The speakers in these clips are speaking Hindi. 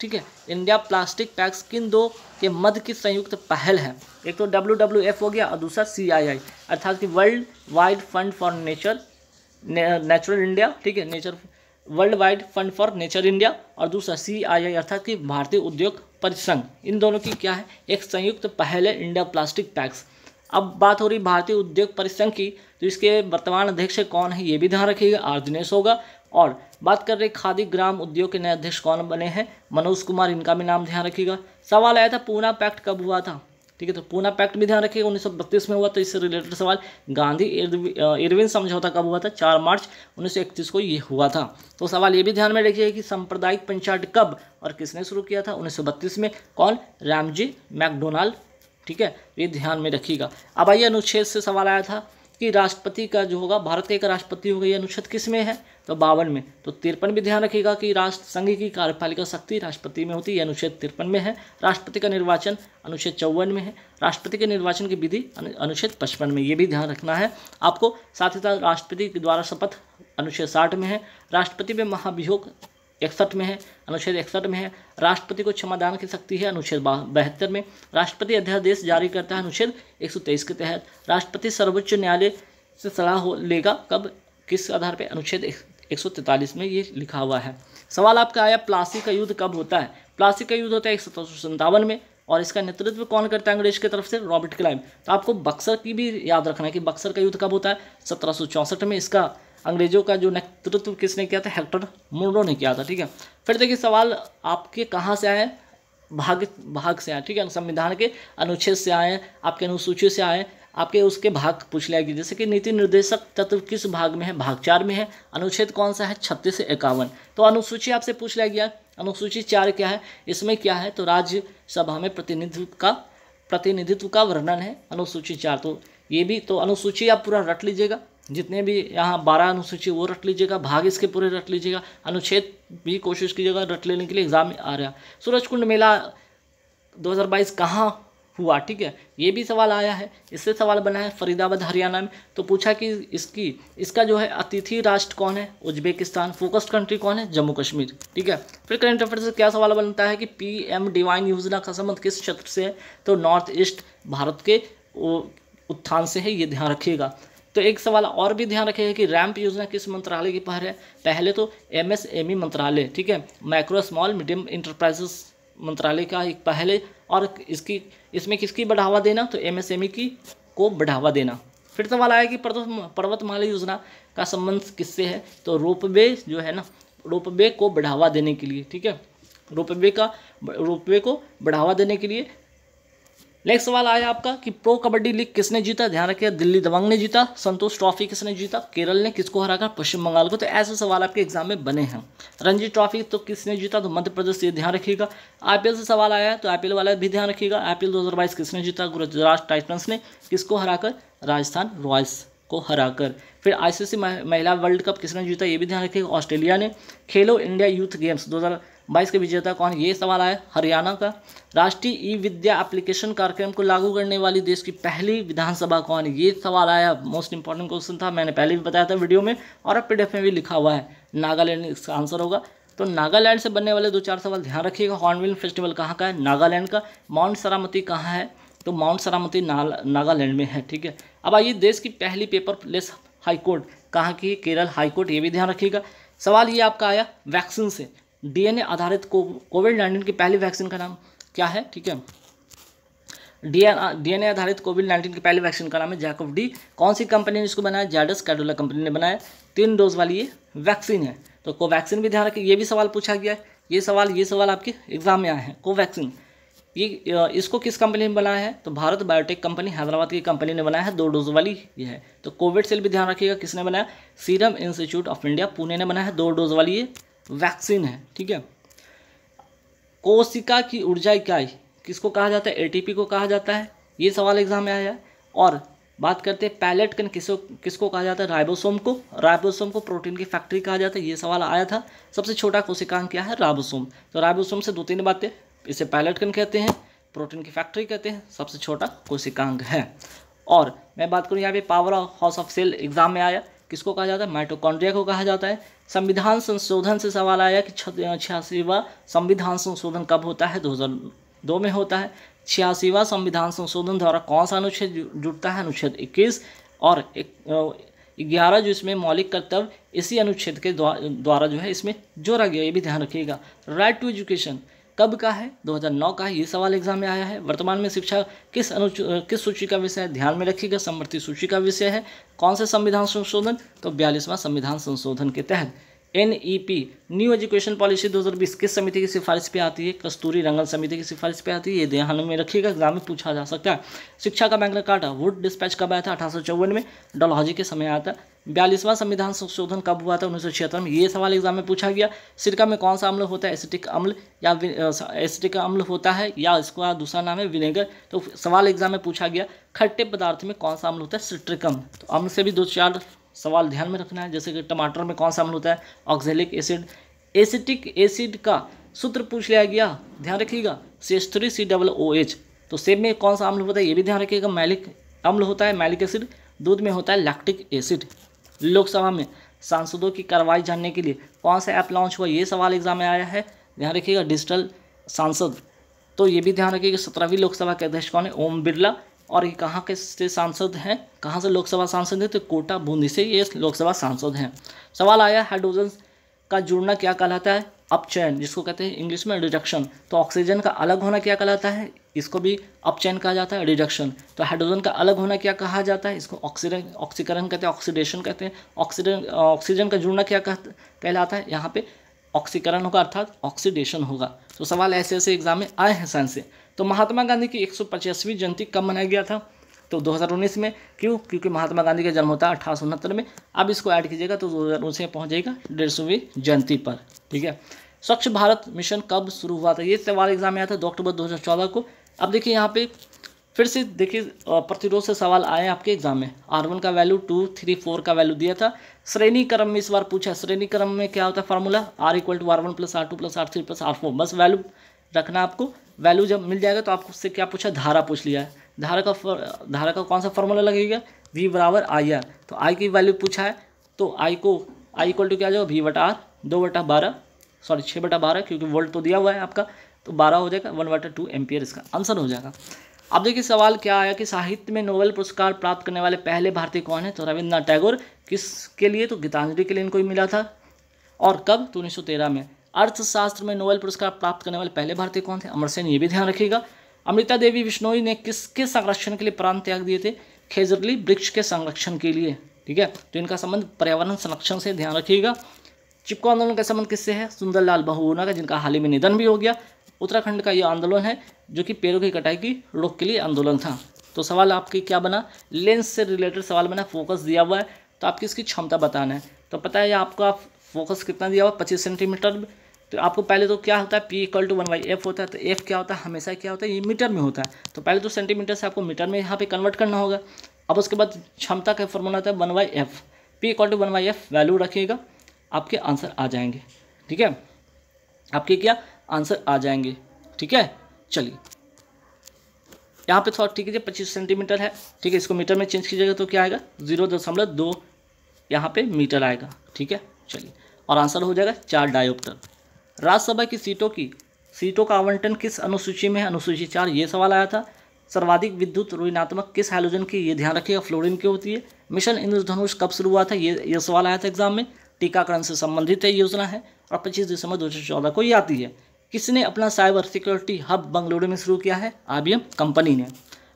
ठीक है इंडिया प्लास्टिक पैक्स किन दो के मध्य की संयुक्त पहल है एक तो डब्ल्यू एफ हो गया और दूसरा सी आई आई अर्थात कि world wide fund for nature natural India ठीक है nature world wide fund for nature India और दूसरा सी आई आई अर्थात कि भारतीय उद्योग परिसंघ इन दोनों की क्या है एक संयुक्त पहल है इंडिया प्लास्टिक पैक्स अब बात हो रही भारतीय उद्योग परिसंघ की तो इसके वर्तमान अध्यक्ष कौन है ये भी ध्यान रखिएगा आर दिनेश होगा और बात कर रहे खादी ग्राम उद्योग के नए अध्यक्ष कौन बने हैं मनोज कुमार इनका भी नाम ध्यान रखिएगा सवाल आया था पूना पैक्ट कब हुआ था ठीक है तो पूना पैक्ट भी ध्यान रखिएगा उन्नीस में हुआ तो इससे रिलेटेड सवाल गांधी इरविन समझौता कब हुआ था चार मार्च उन्नीस को ये हुआ था तो सवाल ये भी ध्यान में रखिएगा कि सांप्रदायिक पंचायत कब और किसने शुरू किया था उन्नीस में कौन रामजी मैकडोनाल्ड ठीक है तो ये ध्यान में रखिएगा अब आइए अनुच्छेद से सवाल आया था कि राष्ट्रपति का जो होगा भारत का एक राष्ट्रपति होगा ये अनुच्छेद किस में है तो बावन में तो तिरपन भी ध्यान रखिएगा कि राष्ट्र संघ की कार्यपालिका शक्ति राष्ट्रपति में होती है अनुच्छेद तिरपन में है राष्ट्रपति का निर्वाचन अनुच्छेद चौवन में है राष्ट्रपति के निर्वाचन की विधि अनुच्छेद पचपन में ये भी ध्यान रखना है आपको साथ ही साथ राष्ट्रपति के द्वारा शपथ अनुच्छेद साठ में है राष्ट्रपति में महाभियोग इकसठ में है अनुच्छेद इकसठ में है राष्ट्रपति को क्षमादान की शक्ति है अनुच्छेद बहत्तर में राष्ट्रपति अध्यादेश जारी करता है अनुच्छेद तेईस के तहत राष्ट्रपति सर्वोच्च न्यायालय से सलाह लेगा कब किस आधार पर अनुच्छेद एक में ये लिखा हुआ है सवाल आपका आया प्लासी का युद्ध कब होता है प्लासी का युद्ध होता है एक में और इसका नेतृत्व कौन करता है अंग्रेज की तरफ से रॉबर्ट क्लाइम तो आपको बक्सर की भी याद रखना है कि बक्सर का युद्ध कब होता है सत्रह में इसका अंग्रेजों का जो नेतृत्व किसने किया था हेक्टर मुंडो ने किया था ठीक है फिर देखिए सवाल आपके कहाँ से आए भाग भाग से आए ठीक है संविधान के अनुच्छेद से आए आपके अनुसूची से आए आपके उसके भाग पूछ लिया जैसे कि नीति निर्देशक तत्व किस भाग में है भाग चार में है अनुच्छेद कौन सा है छत्तीस इक्यावन तो अनुसूची आपसे पूछ लिया गया अनुसूची चार क्या है इसमें क्या है तो राज्यसभा में प्रतिनिधित्व का प्रतिनिधित्व का वर्णन है अनुसूची चार तो ये भी तो अनुसूची आप पूरा रट लीजिएगा जितने भी यहाँ बारह अनुसूची वो रट लीजिएगा भाग इसके पूरे रट लीजिएगा अनुच्छेद भी कोशिश कीजिएगा रट लेने के लिए एग्जाम में आ रहा सूरज कुंड मेला 2022 हज़ार हुआ ठीक है ये भी सवाल आया है इससे सवाल बना है फरीदाबाद हरियाणा में तो पूछा कि इसकी इसका जो है अतिथि राष्ट्र कौन है उज्बेकिस्तान फोकस्ड कंट्री कौन है जम्मू कश्मीर ठीक है फिर करंट अफेयर से क्या सवाल बनता है कि पीएम डिवाइन योजना का संबंध किस क्षेत्र से है तो नॉर्थ ईस्ट भारत के उत्थान से है ये ध्यान रखिएगा तो एक सवाल और भी ध्यान रखिएगा कि रैंप योजना किस मंत्रालय की पहल है पहले तो ई e मंत्रालय ठीक है माइक्रो स्मॉल मीडियम इंटरप्राइजेस मंत्रालय का एक पहले और इसकी इसमें किसकी बढ़ावा देना तो एमएसएमई e की को बढ़ावा देना फिर सवाल आया कि पर्वतमाला योजना का संबंध किससे है तो रोपवे जो है ना रोपवे को बढ़ावा देने के लिए ठीक है रोपवे का रोपवे को बढ़ावा देने के लिए नेक्स्ट सवाल आया आपका कि प्रो कबड्डी लीग किसने जीता ध्यान रखिए दिल्ली दबंग ने जीता संतोष ट्रॉफी किसने जीता केरल ने किसको हराकर पश्चिम बंगाल को तो ऐसे सवाल आपके एग्जाम में बने हैं रणजी ट्रॉफी तो किसने जीता तो मध्य प्रदेश ये ध्यान रखिएगा आईपीएल से सवाल आया है तो आईपीएल वाला भी ध्यान रखिएगा आईपीएल दो किसने जीता गुजरात टाइटन्स ने किसको हराकर राजस्थान रॉयल्स को हराकर फिर आईसीसी महिला वर्ल्ड कप किसने जीता ये भी ध्यान रखिएगा ऑस्ट्रेलिया ने खेलो इंडिया यूथ गेम्स दो बाईस के विजेता कौन है ये सवाल आया हरियाणा का राष्ट्रीय ई विद्या एप्लीकेशन कार्यक्रम को लागू करने वाली देश की पहली विधानसभा कौन है ये सवाल आया मोस्ट इंपॉर्टेंट क्वेश्चन था मैंने पहले भी बताया था वीडियो में और अब पीडीएफ में भी लिखा हुआ है नागालैंड इसका आंसर होगा तो नागालैंड से बनने वाले दो चार सवाल ध्यान रखिएगा हॉर्नविल फेस्टिवल कहाँ का है नागालैंड का माउंट सरामती कहाँ है तो माउंट सरामती नागालैंड में है ठीक है अब आइए देश की पहली पेपर प्लेस हाईकोर्ट कहाँ की केरल हाईकोर्ट ये भी ध्यान रखिएगा सवाल ये आपका आया वैक्सीन से डीएनए आधारित कोविड नाइन्टीन की पहली वैक्सीन का नाम क्या है ठीक है डीएनए आधारित कोविड नाइन्टीन की पहली वैक्सीन का नाम है जैकब डी कौन सी कंपनी ने इसको बनाया जैडस कैडोला कंपनी ने बनाया तीन डोज वाली ये वैक्सीन है तो कोवैक्सीन भी ध्यान रखें ये भी सवाल पूछा गया है ये सवाल ये सवाल आपके एग्जाम में आए हैं कोवैक्सीन ये इसको किस कंपनी ने बनाया है तो भारत बायोटेक कंपनी हैदराबाद की कंपनी ने बनाया है दो डोज वाली ये है तो कोविड सेल भी ध्यान रखिएगा किसने बनाया Serum Institute of India Pune ने बनाया है दो डोज वाली ये वैक्सीन है ठीक है कोशिका की ऊर्जा इकाई किसको कहा जाता है एटीपी को कहा जाता है ये सवाल एग्जाम में आया है और बात करते हैं पैलेट कन किसो किसको कहा जाता है राइबोसोम को राइबोसोम को प्रोटीन की फैक्ट्री कहा जाता है ये सवाल आया था सबसे छोटा कोशिकांग क्या है राइबोसोम तो राइबोसोम से दो तीन बातें इसे पैलेट कन कहते हैं प्रोटीन की फैक्ट्री कहते हैं सबसे छोटा कोशिकांग है और मैं बात करूँ यहाँ पे power house of SAIL exam में आया किसको कहा जाता है माइटोकॉन्ड्रिया को कहा जाता है संविधान संशोधन से सवाल आया कि छियासीवा संविधान संशोधन कब होता है 2002 में होता है छियासीवा संविधान संशोधन द्वारा कौन सा अनुच्छेद जुटता है अनुच्छेद 21 और ग्यारह जो इसमें मौलिक कर्तव्य इसी अनुच्छेद के द्वारा जो है इसमें जोड़ा गया ये भी ध्यान रखिएगा राइट टू एजुकेशन कब का है 2009 का है ये सवाल एग्जाम में आया है वर्तमान में शिक्षा किस अनु किस सूची का विषय है ध्यान में रखिएगा समवर्ती सूची का विषय है कौन से संविधान संशोधन तो बयालीसवां संविधान संशोधन के तहत N E P new education policy 2020 किस समिति की सिफारिश पे आती है कस्तूरी रंगन समिति की सिफारिश पे आती है ये ध्यान में रखिएगा एग्जाम में पूछा जा सकता है शिक्षा का बैंक काटा वुड डिस्पैच कब आया था अठारह में डलहौजी के समय आया था बयालीसवां संविधान संशोधन कब हुआ था उन्नीस में ये सवाल एग्जाम में पूछा गया सिरका में कौन सा अम्ल होता है एसिटिक अम्ल या एसिटिक अम्ल होता है या इसका दूसरा नाम है विनेगर तो सवाल एग्जाम में पूछा गया खट्टे पदार्थ में कौन सा अम्ल होता है सिट्रिकम तो अम्ल से भी दो चार सवाल ध्यान में रखना है जैसे कि टमाटर में कौन सा अम्ल होता है ऑक्जेलिक एसिड एसिटिक एसिड का सूत्र पूछ लिया गया ध्यान रखिएगा C S three C double O H तो सेब में कौन सा अम्ल होता है ये भी ध्यान रखिएगा मैलिक अम्ल होता है मैलिक एसिड दूध में होता है लैक्टिक एसिड लोकसभा में सांसदों की कार्रवाई जानने के लिए कौन सा ऐप लॉन्च हुआ ये सवाल एग्जाम में आया है ध्यान रखिएगा डिजिटल सांसद तो ये भी ध्यान रखिएगा सत्रहवीं लोकसभा के अध्यक्ष कौन है ओम बिरला और ये कहाँ के से सांसद हैं कहाँ से लोकसभा सांसद हैं तो कोटा बूंदी से ये लोकसभा सांसद हैं सवाल आया हाइड्रोजन का जुड़ना क्या कहलाता है अपचयन जिसको कहते हैं इंग्लिश में रिडक्शन तो ऑक्सीजन का अलग होना क्या कहलाता है इसको भी अप चैन कहा जाता है रिडक्शन तो हाइड्रोजन का अलग होना क्या कहा जाता है इसको ऑक्सीजन ऑक्सीकरण कहते हैं ऑक्सीडेशन कहते हैं ऑक्सीजन ऑक्सीजन का जुड़ना क्या कहलाता है यहाँ पे ऑक्सीकरण होगा अर्थात ऑक्सीडेशन होगा तो सवाल ऐसे ऐसे एग्जाम में आए हैं साइंस से तो महात्मा गांधी की एक जयंती कब मनाया गया था तो 2019 में क्यों क्योंकि महात्मा गांधी का जन्म होता है अठारह में अब इसको ऐड कीजिएगा तो दो हज़ार उन्नीस में पहुँच जाएगा डेढ़ सौवीं जयंती पर ठीक है स्वच्छ भारत मिशन कब शुरू हुआ था ये सवाल एग्जाम में आया था दो अक्टूबर 2014 को अब देखिए यहाँ पे फिर से देखिए प्रतिरोध से सवाल आए आपके एग्जाम में आर वन का वैल्यू टू थ्री फोर का वैल्यू दिया था श्रेणी क्रम में इस बार पूछा श्रेणी क्रम में क्या होता है formula R equal to R one plus R two plus R three plus R four बस वैल्यू रखना आपको वैल्यू जब मिल जाएगा तो उससे क्या पूछा धारा पूछ लिया है धारा का धारा का कौन सा फॉर्मूला लगेगा वी बराबर आई आर तो आई की वैल्यू पूछा है तो आई को आई इक्वल टू क्या जाएगा वी बटा आर दो बटा बारह सॉरी छः बटा बारह क्योंकि वोल्ट तो दिया हुआ है आपका तो बारह हो जाएगा वन वाटर टू एम्पियर इसका आंसर हो जाएगा अब देखिए सवाल क्या आया कि साहित्य में नोबेल पुरस्कार प्राप्त करने वाले पहले भारतीय कौन है तो रविन्द्रनाथ टैगोर किसके लिए तो गीतांजलि के लिए इनको ही मिला था और कब तो उन्नीस में अर्थशास्त्र में नोबेल पुरस्कार प्राप्त करने वाले पहले भारतीय कौन थे अमर सेन ये भी ध्यान रखिएगा अमृता देवी विष्णोई ने किसके संरक्षण के लिए प्राण त्याग दिए थे खेजरली वृक्ष के संरक्षण के लिए ठीक है तो इनका संबंध पर्यावरण संरक्षण से ध्यान रखिएगा चिपको आंदोलन का संबंध किससे है सुंदरलाल बहुगुना का जिनका हाल ही में निधन भी हो गया उत्तराखंड का ये आंदोलन है जो कि पेड़ों की कटाई की रोक के लिए आंदोलन था तो सवाल आपके क्या बना लेंस से रिलेटेड सवाल बना फोकस दिया हुआ है तो आपकी इसकी क्षमता बताना है तो पता है आपका फोकस कितना दिया हुआ पच्चीस सेंटीमीटर तो आपको पहले तो क्या होता है P equal to one by F होता है तो एफ क्या होता है हमेशा क्या होता है ये मीटर में होता है तो पहले तो सेंटीमीटर से आपको मीटर में यहाँ पे कन्वर्ट करना होगा अब उसके बाद क्षमता का फॉर्मूला होता है one by F P equal to one by F value रखिएगा आपके आंसर आ जाएंगे ठीक है आपके क्या आंसर आ जाएंगे ठीक है चलिए यहाँ पे थोड़ा ठीक है पच्चीस सेंटीमीटर है ठीक है इसको मीटर में चेंज कीजिएगा तो क्या आएगा जीरो दशमलव दो यहाँ पे मीटर आएगा ठीक है चलिए और आंसर हो जाएगा चार डायोप्टर राज्यसभा की सीटों की सीटों का आवंटन किस अनुसूची में है अनुसूची चार ये सवाल आया था सर्वाधिक विद्युत ऋणात्मक किस हाइड्रोजन की ये ध्यान रखिएगा फ्लोरिन की होती है मिशन इंद्रधनुष कब शुरू हुआ था ये ये सवाल आया था एग्जाम में टीकाकरण से संबंधित है योजना है और पच्चीस दिसंबर दो को ये आती है किसने अपना साइबर सिक्योरिटी हब बंगलुरु में शुरू किया है आबीएम कंपनी ने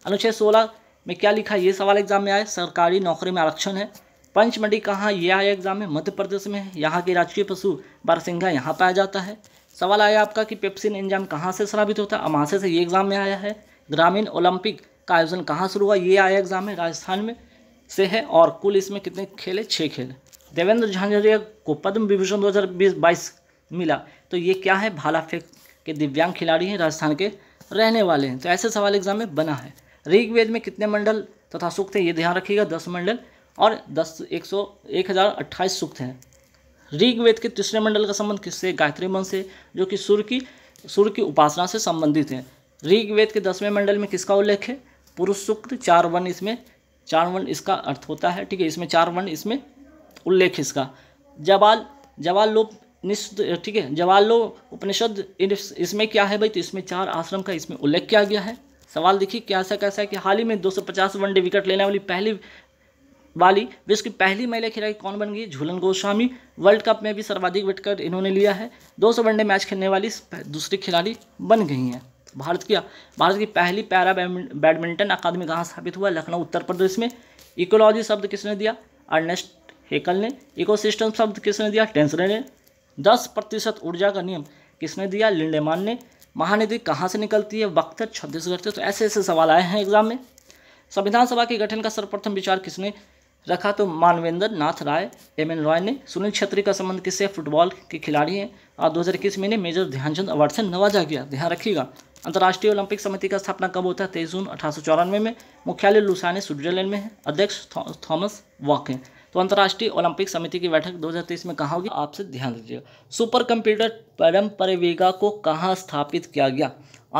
अनुच्छेद सोलह में क्या लिखा ये सवाल एग्जाम में आए सरकारी नौकरी में आरक्षण है पंचमढ़ी कहाँ ये आया एग्जाम में मध्य प्रदेश में है यहाँ के राजकीय पशु बारसिंघा यहाँ पाया जाता है सवाल आया आपका कि पेप्सिन एंजाम कहाँ से श्रावित होता है अमाशे से ये एग्जाम में आया है ग्रामीण ओलंपिक का आयोजन कहाँ शुरू हुआ ये आया एग्जाम में राजस्थान में से है और कुल इसमें कितने खेले छः खेल देवेंद्र झांझरिया को पद्म विभूषण दो हज़ार मिला तो ये क्या है भाला फेंक के दिव्यांग खिलाड़ी हैं राजस्थान के रहने वाले हैं तो ऐसे सवाल एग्जाम में बना है ऋग्वेद में कितने मंडल तथा सूक्त हैं ये ध्यान रखिएगा दस मंडल और दस एक सौ एक हज़ार अट्ठाईस सूक्त हैं ऋग्वेद के तीसरे मंडल का संबंध किससे गायत्री मन से जो कि सूर्य की सूर्य की उपासना से संबंधित है ऋग्वेद के दसवें मंडल में किसका उल्लेख है पुरुष सूक्त चार वर्ण इसमें चार वर्ण इसका अर्थ होता है ठीक है इसमें चार वर्ण इसमें उल्लेख इसका जवाल जवाल लोप निश्चित ठीक है जवालो उपनिषद इसमें क्या है भाई तो इसमें चार आश्रम का इसमें उल्लेख किया गया है सवाल देखिए क्या ऐसा कैसा है कि हाल ही में 250 वनडे विकेट लेने वाली पहली वाली विश्व की पहली महिला खिलाड़ी कौन बन गई झूलन गोस्वामी वर्ल्ड कप में भी सर्वाधिक विकेट इन्होंने लिया है 200 वनडे मैच खेलने वाली दूसरी खिलाड़ी बन गई हैं भारत की भारत की पहली पैरा बैडमिंटन अकादमी कहाँ स्थापित हुआ लखनऊ उत्तर प्रदेश में इकोलॉजी शब्द किसने दिया अर्नेस्ट हेकल ने इकोसिस्टम शब्द किसने दिया टेंसरे ने दस प्रतिशत ऊर्जा का नियम किसने दिया लिंडेमान ने महानिधि कहाँ से निकलती है वक्त छत्तीसगढ़ से तो ऐसे ऐसे सवाल आए हैं एग्जाम में संविधान सभा के गठन का सर्वप्रथम विचार किसने रखा तो मानवेंद्र नाथ राय एम एन रॉय ने सुनील छेत्री का संबंध किससे फुटबॉल के खिलाड़ी हैं और दो में इन्हें मेजर ध्यानचंद अवार्ड से नवाजा गया ध्यान रखिएगा अंतर्राष्ट्रीय ओलंपिक समिति का स्थापना कब होता है तेईस जून अठारह में मुख्यालय लुसाने स्विट्जरलैंड में है अध्यक्ष थॉमस वॉक हैं तो अंतर्राष्ट्रीय ओलंपिक समिति की बैठक 2023 में कहाँ होगी आपसे ध्यान दीजिएगा सुपर कंप्यूटर परिवेगा को कहाँ स्थापित किया गया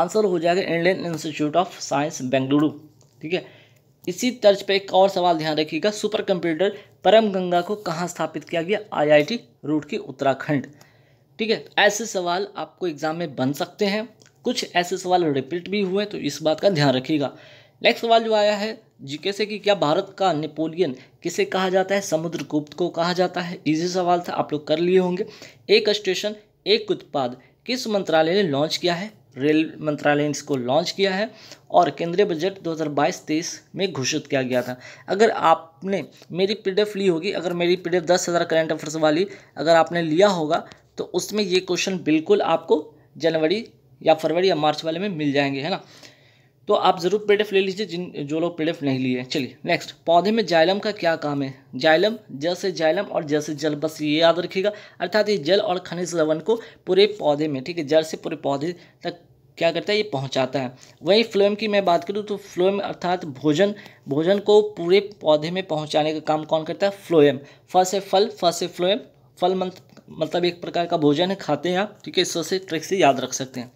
आंसर हो जाएगा Indian Institute of Science Bengaluru ठीक है इसी तर्ज पे एक और सवाल ध्यान रखिएगा सुपर कंप्यूटर परम गंगा को कहाँ स्थापित किया गया आईआईटी रूट की उत्तराखंड ठीक है ऐसे सवाल आपको एग्जाम में बन सकते हैं कुछ ऐसे सवाल रिपीट भी हुए तो इस बात का ध्यान रखिएगा नेक्स्ट सवाल जो आया है जी कैसे कि क्या भारत का नेपोलियन किसे कहा जाता है समुद्रगुप्त को कहा जाता है इजी सवाल था आप लोग कर लिए होंगे एक स्टेशन एक उत्पाद किस मंत्रालय ने लॉन्च किया है रेल मंत्रालय ने इसको लॉन्च किया है और केंद्रीय बजट 2022-23 में घोषित किया गया था अगर आपने मेरी पीडीएफ ली होगी अगर मेरी पीडीएफ दस हज़ार करेंट अफेयर्स वाली अगर आपने लिया होगा तो उसमें ये क्वेश्चन बिल्कुल आपको जनवरी या फरवरी या मार्च वाले में मिल जाएंगे है ना तो आप ज़रूर पीडीएफ ले लीजिए जिन जो लोग पीडीएफ नहीं लिए चलिए नेक्स्ट पौधे में जाइलम का क्या काम है जाइलम जल से जाइलम और जल से जल बस ये याद रखिएगा अर्थात ये जल और खनिज लवन को पूरे पौधे में ठीक है जड़ से पूरे पौधे तक क्या करता है ये पहुंचाता है वहीं फ्लोएम की मैं बात करूँ तो फ्लोएम अर्थात भोजन भोजन को पूरे पौधे में पहुँचाने का काम कौन करता है फ्लोएम फ से फल फ से फ्लोएम फल मतलब एक प्रकार का भोजन है खाते हैं आप ठीक है इस तरह से ट्रिक से याद रख सकते हैं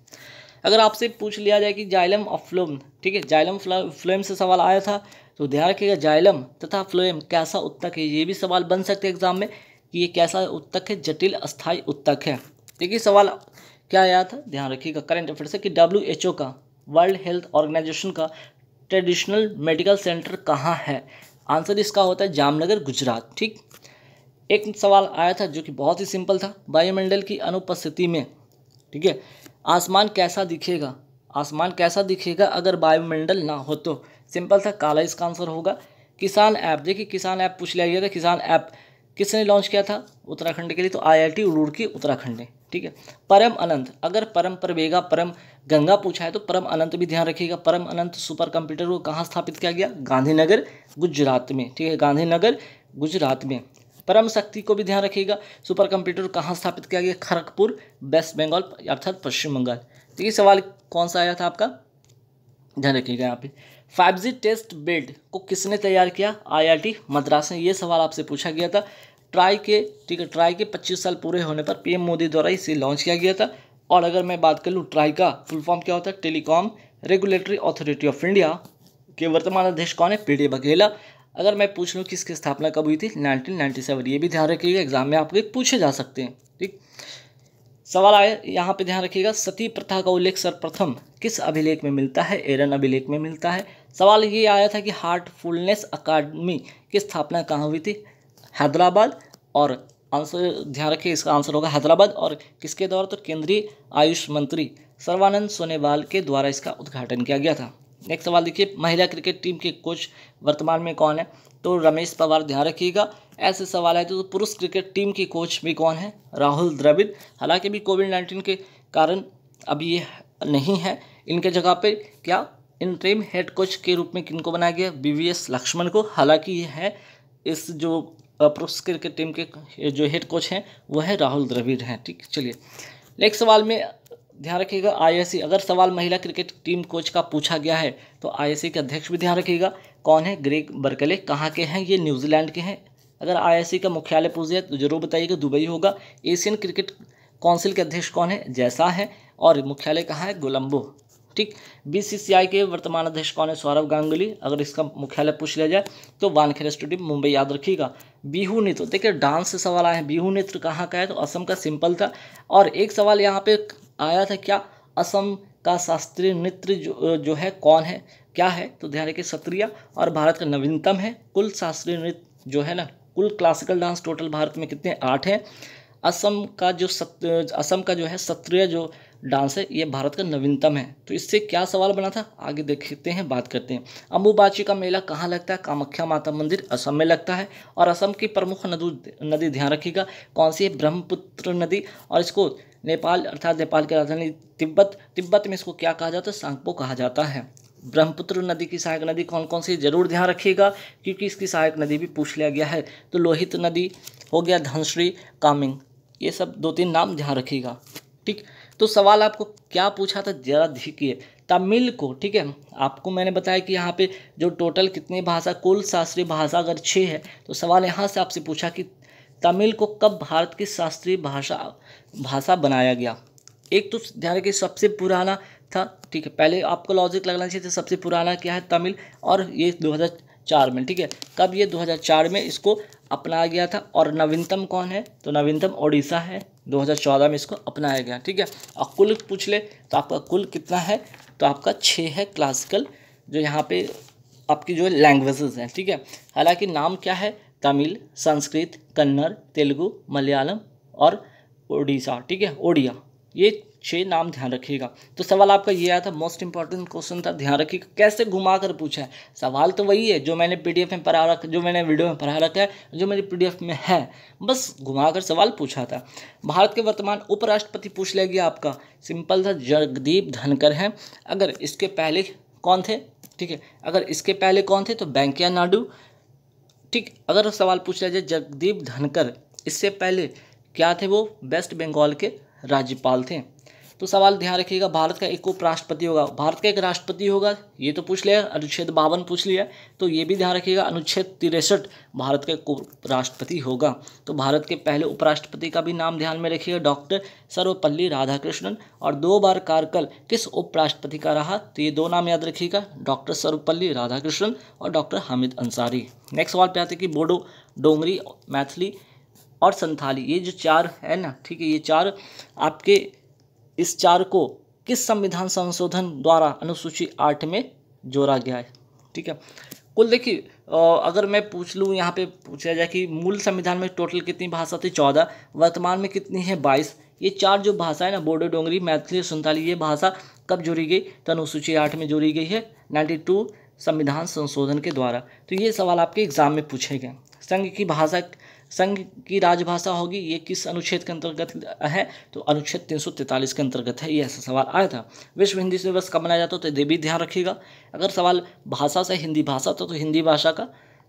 अगर आपसे पूछ लिया जाए कि जाइलम अफ्लोम ठीक है जाइलम फ्लोएम से सवाल आया था तो ध्यान रखिएगा जाइलम तथा फ्लोएम कैसा उत्तक है ये भी सवाल बन सकते हैं एग्जाम में कि ये कैसा उत्तक है जटिल अस्थाई उत्तक है देखिए सवाल क्या आया था ध्यान रखिएगा करंट अफेयर से कि डब्ल्यू एच ओ का वर्ल्ड हेल्थ ऑर्गेनाइजेशन का ट्रेडिशनल मेडिकल सेंटर कहाँ है आंसर इसका होता है जामनगर गुजरात ठीक एक सवाल आया था जो कि बहुत ही सिंपल था वायुमंडल की अनुपस्थिति में ठीक है आसमान कैसा दिखेगा आसमान कैसा दिखेगा अगर वायुमंडल ना हो तो सिंपल था काला इसका आंसर होगा किसान ऐप देखिए किसान ऐप पूछ लिया गया था किसान ऐप किसने लॉन्च किया था उत्तराखंड के लिए तो आईआईटी की उत्तराखंड ने ठीक है परम अनंत अगर परम परवेगा परम गंगा पूछा है तो परम अनंत भी ध्यान रखिएगा परम अनंत सुपर कंप्यूटर को कहाँ स्थापित किया गया गांधीनगर गुजरात में ठीक है गांधीनगर गुजरात में परम शक्ति को भी ध्यान रखिएगा सुपर कंप्यूटर कहाँ स्थापित किया गया खड़गपुर वेस्ट बंगाल अर्थात पश्चिम बंगाल तो ये सवाल कौन सा आया था आपका ध्यान रखिएगा यहाँ पे फाइव जी टेस्ट बेल्ट को किसने तैयार किया आईआईटी मद्रास ने ये सवाल आपसे पूछा गया था ट्राई के ठीक है ट्राई के 25 साल पूरे होने पर पीएम मोदी द्वारा इसे लॉन्च किया गया था और अगर मैं बात कर लूँ ट्राई का फुल फॉर्म क्या होता है Telecom Regulatory Authority of India के वर्तमान अध्यक्ष कौन है पी डी बघेला अगर मैं पूछ लूँ कि इसकी स्थापना कब हुई थी 1997 ये भी ध्यान रखिएगा एग्जाम में आपको पूछे जा सकते हैं ठीक सवाल आए यहाँ पे ध्यान रखिएगा सती प्रथा का उल्लेख सर्वप्रथम किस अभिलेख में मिलता है एरन अभिलेख में मिलता है सवाल ये आया था कि हार्टफुलनेस अकाडमी की स्थापना कहाँ हुई थी हैदराबाद और आंसर ध्यान रखिए इसका आंसर होगा हैदराबाद और किसके द्वारा तो केंद्रीय आयुष मंत्री सर्वानंद सोनेवाल के द्वारा इसका उद्घाटन किया गया था नेक्स्ट सवाल देखिए महिला क्रिकेट टीम के कोच वर्तमान में कौन है तो रमेश पवार ध्यान रखिएगा ऐसे सवाल आए तो, तो पुरुष क्रिकेट टीम के कोच भी कौन है राहुल द्रविड़ हालांकि अभी कोविड नाइन्टीन के कारण अब ये नहीं है इनके जगह पे क्या टीम हेड कोच के रूप में किनको बनाया गया बी वी एस लक्ष्मण को हालांकि ये है इस जो पुरुष क्रिकेट टीम के जो हेड कोच हैं वो है राहुल द्रविड़ हैं ठीक चलिए नेक्स्ट सवाल में ध्यान रखिएगा आई अगर सवाल महिला क्रिकेट टीम कोच का पूछा गया है तो आई के अध्यक्ष भी ध्यान रखिएगा कौन है ग्रेग बर्कले कहाँ के हैं ये न्यूजीलैंड के हैं अगर आई का मुख्यालय पूछ जाए तो जरूर बताइएगा दुबई होगा एशियन क्रिकेट काउंसिल के अध्यक्ष कौन है जैसा है और मुख्यालय कहाँ है गोलम्बो ठीक बीसीसीआई के वर्तमान अध्यक्ष कौन है सौरभ गांगुली अगर इसका मुख्यालय पूछ लिया जाए तो वानखेड़े स्टेडियम मुंबई याद रखिएगा बिहू नेत्र देखिए डांस से सवाल आए हैं बिहू नेत्र कहाँ का है तो असम का सिंपल था और एक सवाल यहाँ पे आया था क्या असम का शास्त्रीय नृत्य जो जो है कौन है क्या है तो ध्यान रखिए सत्रिया और भारत का नवीनतम है कुल शास्त्रीय नृत्य जो है ना कुल क्लासिकल डांस टोटल भारत में कितने आठ हैं असम का जो सत असम का जो है सत्रिय जो डांस है ये भारत का नवीनतम है तो इससे क्या सवाल बना था आगे देखते हैं बात करते हैं अम्बुबाची का मेला कहाँ लगता है कामाख्या माता मंदिर असम में लगता है और असम की प्रमुख नदी नदी ध्यान रखिएगा कौन सी है ब्रह्मपुत्र नदी और इसको नेपाल अर्थात नेपाल की राजधानी तिब्बत तिब्बत में इसको क्या कहा जाता है सांगपो कहा जाता है ब्रह्मपुत्र नदी की सहायक नदी कौन कौन सी जरूर ध्यान रखिएगा क्योंकि इसकी सहायक नदी भी पूछ लिया गया है तो लोहित नदी हो गया धनश्री कामिंग ये सब दो तीन नाम ध्यान रखिएगा ठीक तो सवाल आपको क्या पूछा था जरा देखिए तमिल को ठीक है आपको मैंने बताया कि यहाँ पे जो टोटल कितनी भाषा कुल शास्त्रीय भाषा अगर छः है तो सवाल यहाँ से आपसे पूछा कि तमिल को कब भारत की शास्त्रीय भाषा भाषा बनाया गया एक तो ध्यान रखिए सबसे पुराना था ठीक है पहले आपको लॉजिक लगना चाहिए सबसे पुराना क्या है तमिल और ये 2004 में ठीक है कब ये 2004 में इसको अपनाया गया था और नवीनतम कौन है तो नवीनतम ओडिशा है 2014 में इसको अपनाया गया ठीक है और कुल पूछ ले तो आपका कुल कितना है तो आपका छः है क्लासिकल जो यहाँ पे आपकी जो लैंग्वेजेस हैं ठीक है हालांकि नाम क्या है तमिल संस्कृत कन्नड़ तेलुगु मलयालम और ओडिशा ठीक है ओडिया ये छः नाम ध्यान रखिएगा तो सवाल आपका ये आया था मोस्ट इंपॉर्टेंट क्वेश्चन था ध्यान रखिएगा कैसे घुमा कर पूछा है सवाल तो वही है जो मैंने पीडीएफ में पढ़ा रखा जो मैंने वीडियो में पढ़ा रखा है जो मेरे पीडीएफ में है बस घुमा कर सवाल पूछा था भारत के वर्तमान उपराष्ट्रपति पूछ लेगी आपका सिंपल था जगदीप धनकर है अगर इसके पहले कौन थे ठीक है अगर इसके पहले कौन थे तो वेंकैया नायडू ठीक अगर सवाल पूछ लिया जाए जगदीप धनकर इससे पहले क्या थे वो वेस्ट बंगाल के राज्यपाल थे तो सवाल ध्यान रखिएगा भारत का एक उपराष्ट्रपति होगा भारत का एक राष्ट्रपति होगा ये तो पूछ लिया अनुच्छेद बावन पूछ लिया तो ये भी ध्यान रखिएगा अनुच्छेद तिरसठ भारत का एक उपराष्ट्रपति होगा तो भारत के पहले उपराष्ट्रपति का भी नाम ध्यान में रखिएगा डॉक्टर सर्वपल्ली राधाकृष्णन और दो बार कारकल किस उपराष्ट्रपति का रहा तो ये दो नाम याद रखिएगा डॉक्टर सर्वपल्ली राधाकृष्णन और डॉक्टर हामिद अंसारी नेक्स्ट सवाल पे आते कि बोडो डोंगरी मैथिली और संथाली ये जो चार है ना ठीक है ये चार आपके इस चार को किस संविधान संशोधन द्वारा अनुसूची आठ में जोड़ा गया है ठीक है कुल देखिए अगर मैं पूछ लूँ यहाँ पे पूछा जाए कि मूल संविधान में टोटल कितनी भाषा थी चौदह वर्तमान में कितनी है बाईस ये चार जो भाषा है ना बोडो डोंगरी मैथिली संताली ये भाषा कब जोड़ी गई तो अनुसूची आठ में जोड़ी गई है नाइन्टी टू संविधान संशोधन के द्वारा तो ये सवाल आपके एग्जाम में पूछे गए संघ की भाषा संघ की राजभाषा होगी ये किस अनुच्छेद के अंतर्गत है तो अनुच्छेद तैंतालीस के अंतर्गत है ये ऐसा सवाल आया था विश्व हिंदी दिवस कब मनाया जाता है तो ये भी ध्यान रखिएगा अगर सवाल भाषा से हिंदी भाषा तो, तो हिंदी भाषा का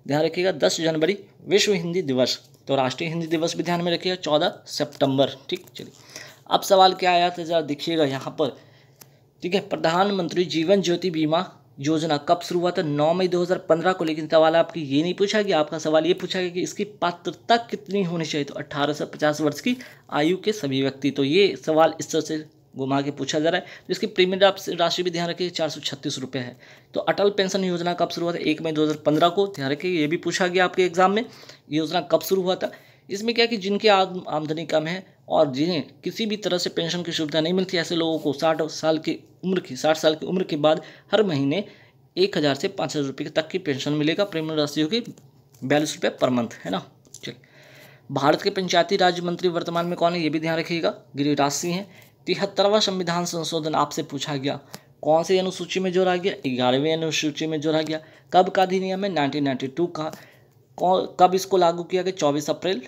ध्यान रखिएगा दस जनवरी विश्व हिंदी दिवस तो राष्ट्रीय हिंदी दिवस भी ध्यान में रखिएगा चौदह सेप्टेम्बर ठीक चलिए अब सवाल क्या आया था जरा देखिएगा यहाँ पर ठीक है प्रधानमंत्री जीवन ज्योति बीमा योजना कब शुरू हुआ था नौ मई 2015 को लेकिन सवाल आपकी ये नहीं पूछा गया आपका सवाल ये पूछा गया कि इसकी पात्रता कितनी होनी चाहिए तो अट्ठारह से पचास वर्ष की आयु के सभी व्यक्ति तो ये सवाल इस तरह से घुमा के पूछा जा रहा है तो इसकी प्रीमियम राशि भी ध्यान रखिए चार सौ छत्तीस रुपये है तो अटल पेंशन योजना कब शुरू हुआ था एक मई दो को ध्यान रखिए ये भी पूछा गया आपके एग्जाम में योजना कब शुरू हुआ था इसमें क्या कि जिनकी आमदनी कम है और जिन्हें किसी भी तरह से पेंशन की सुविधा नहीं मिलती ऐसे लोगों को साठ साल की उम्र की साठ साल की उम्र के बाद हर महीने एक हज़ार से पाँच हज़ार रुपये तक की पेंशन मिलेगा प्रीमियम राशि होगी बयालीस रुपये पर मंथ है ना चलिए भारत के पंचायती राज मंत्री वर्तमान में कौन है ये भी ध्यान रखिएगा गिरिराज सिंह हैं तिहत्तरवा संविधान संशोधन आपसे पूछा गया कौन से अनुसूची में जोड़ा गया ग्यारहवीं अनुसूची में जोड़ा गया कब का अधिनियम है नाइनटीन नाइन्टी टू का कौन कब इसको लागू किया गया चौबीस अप्रैल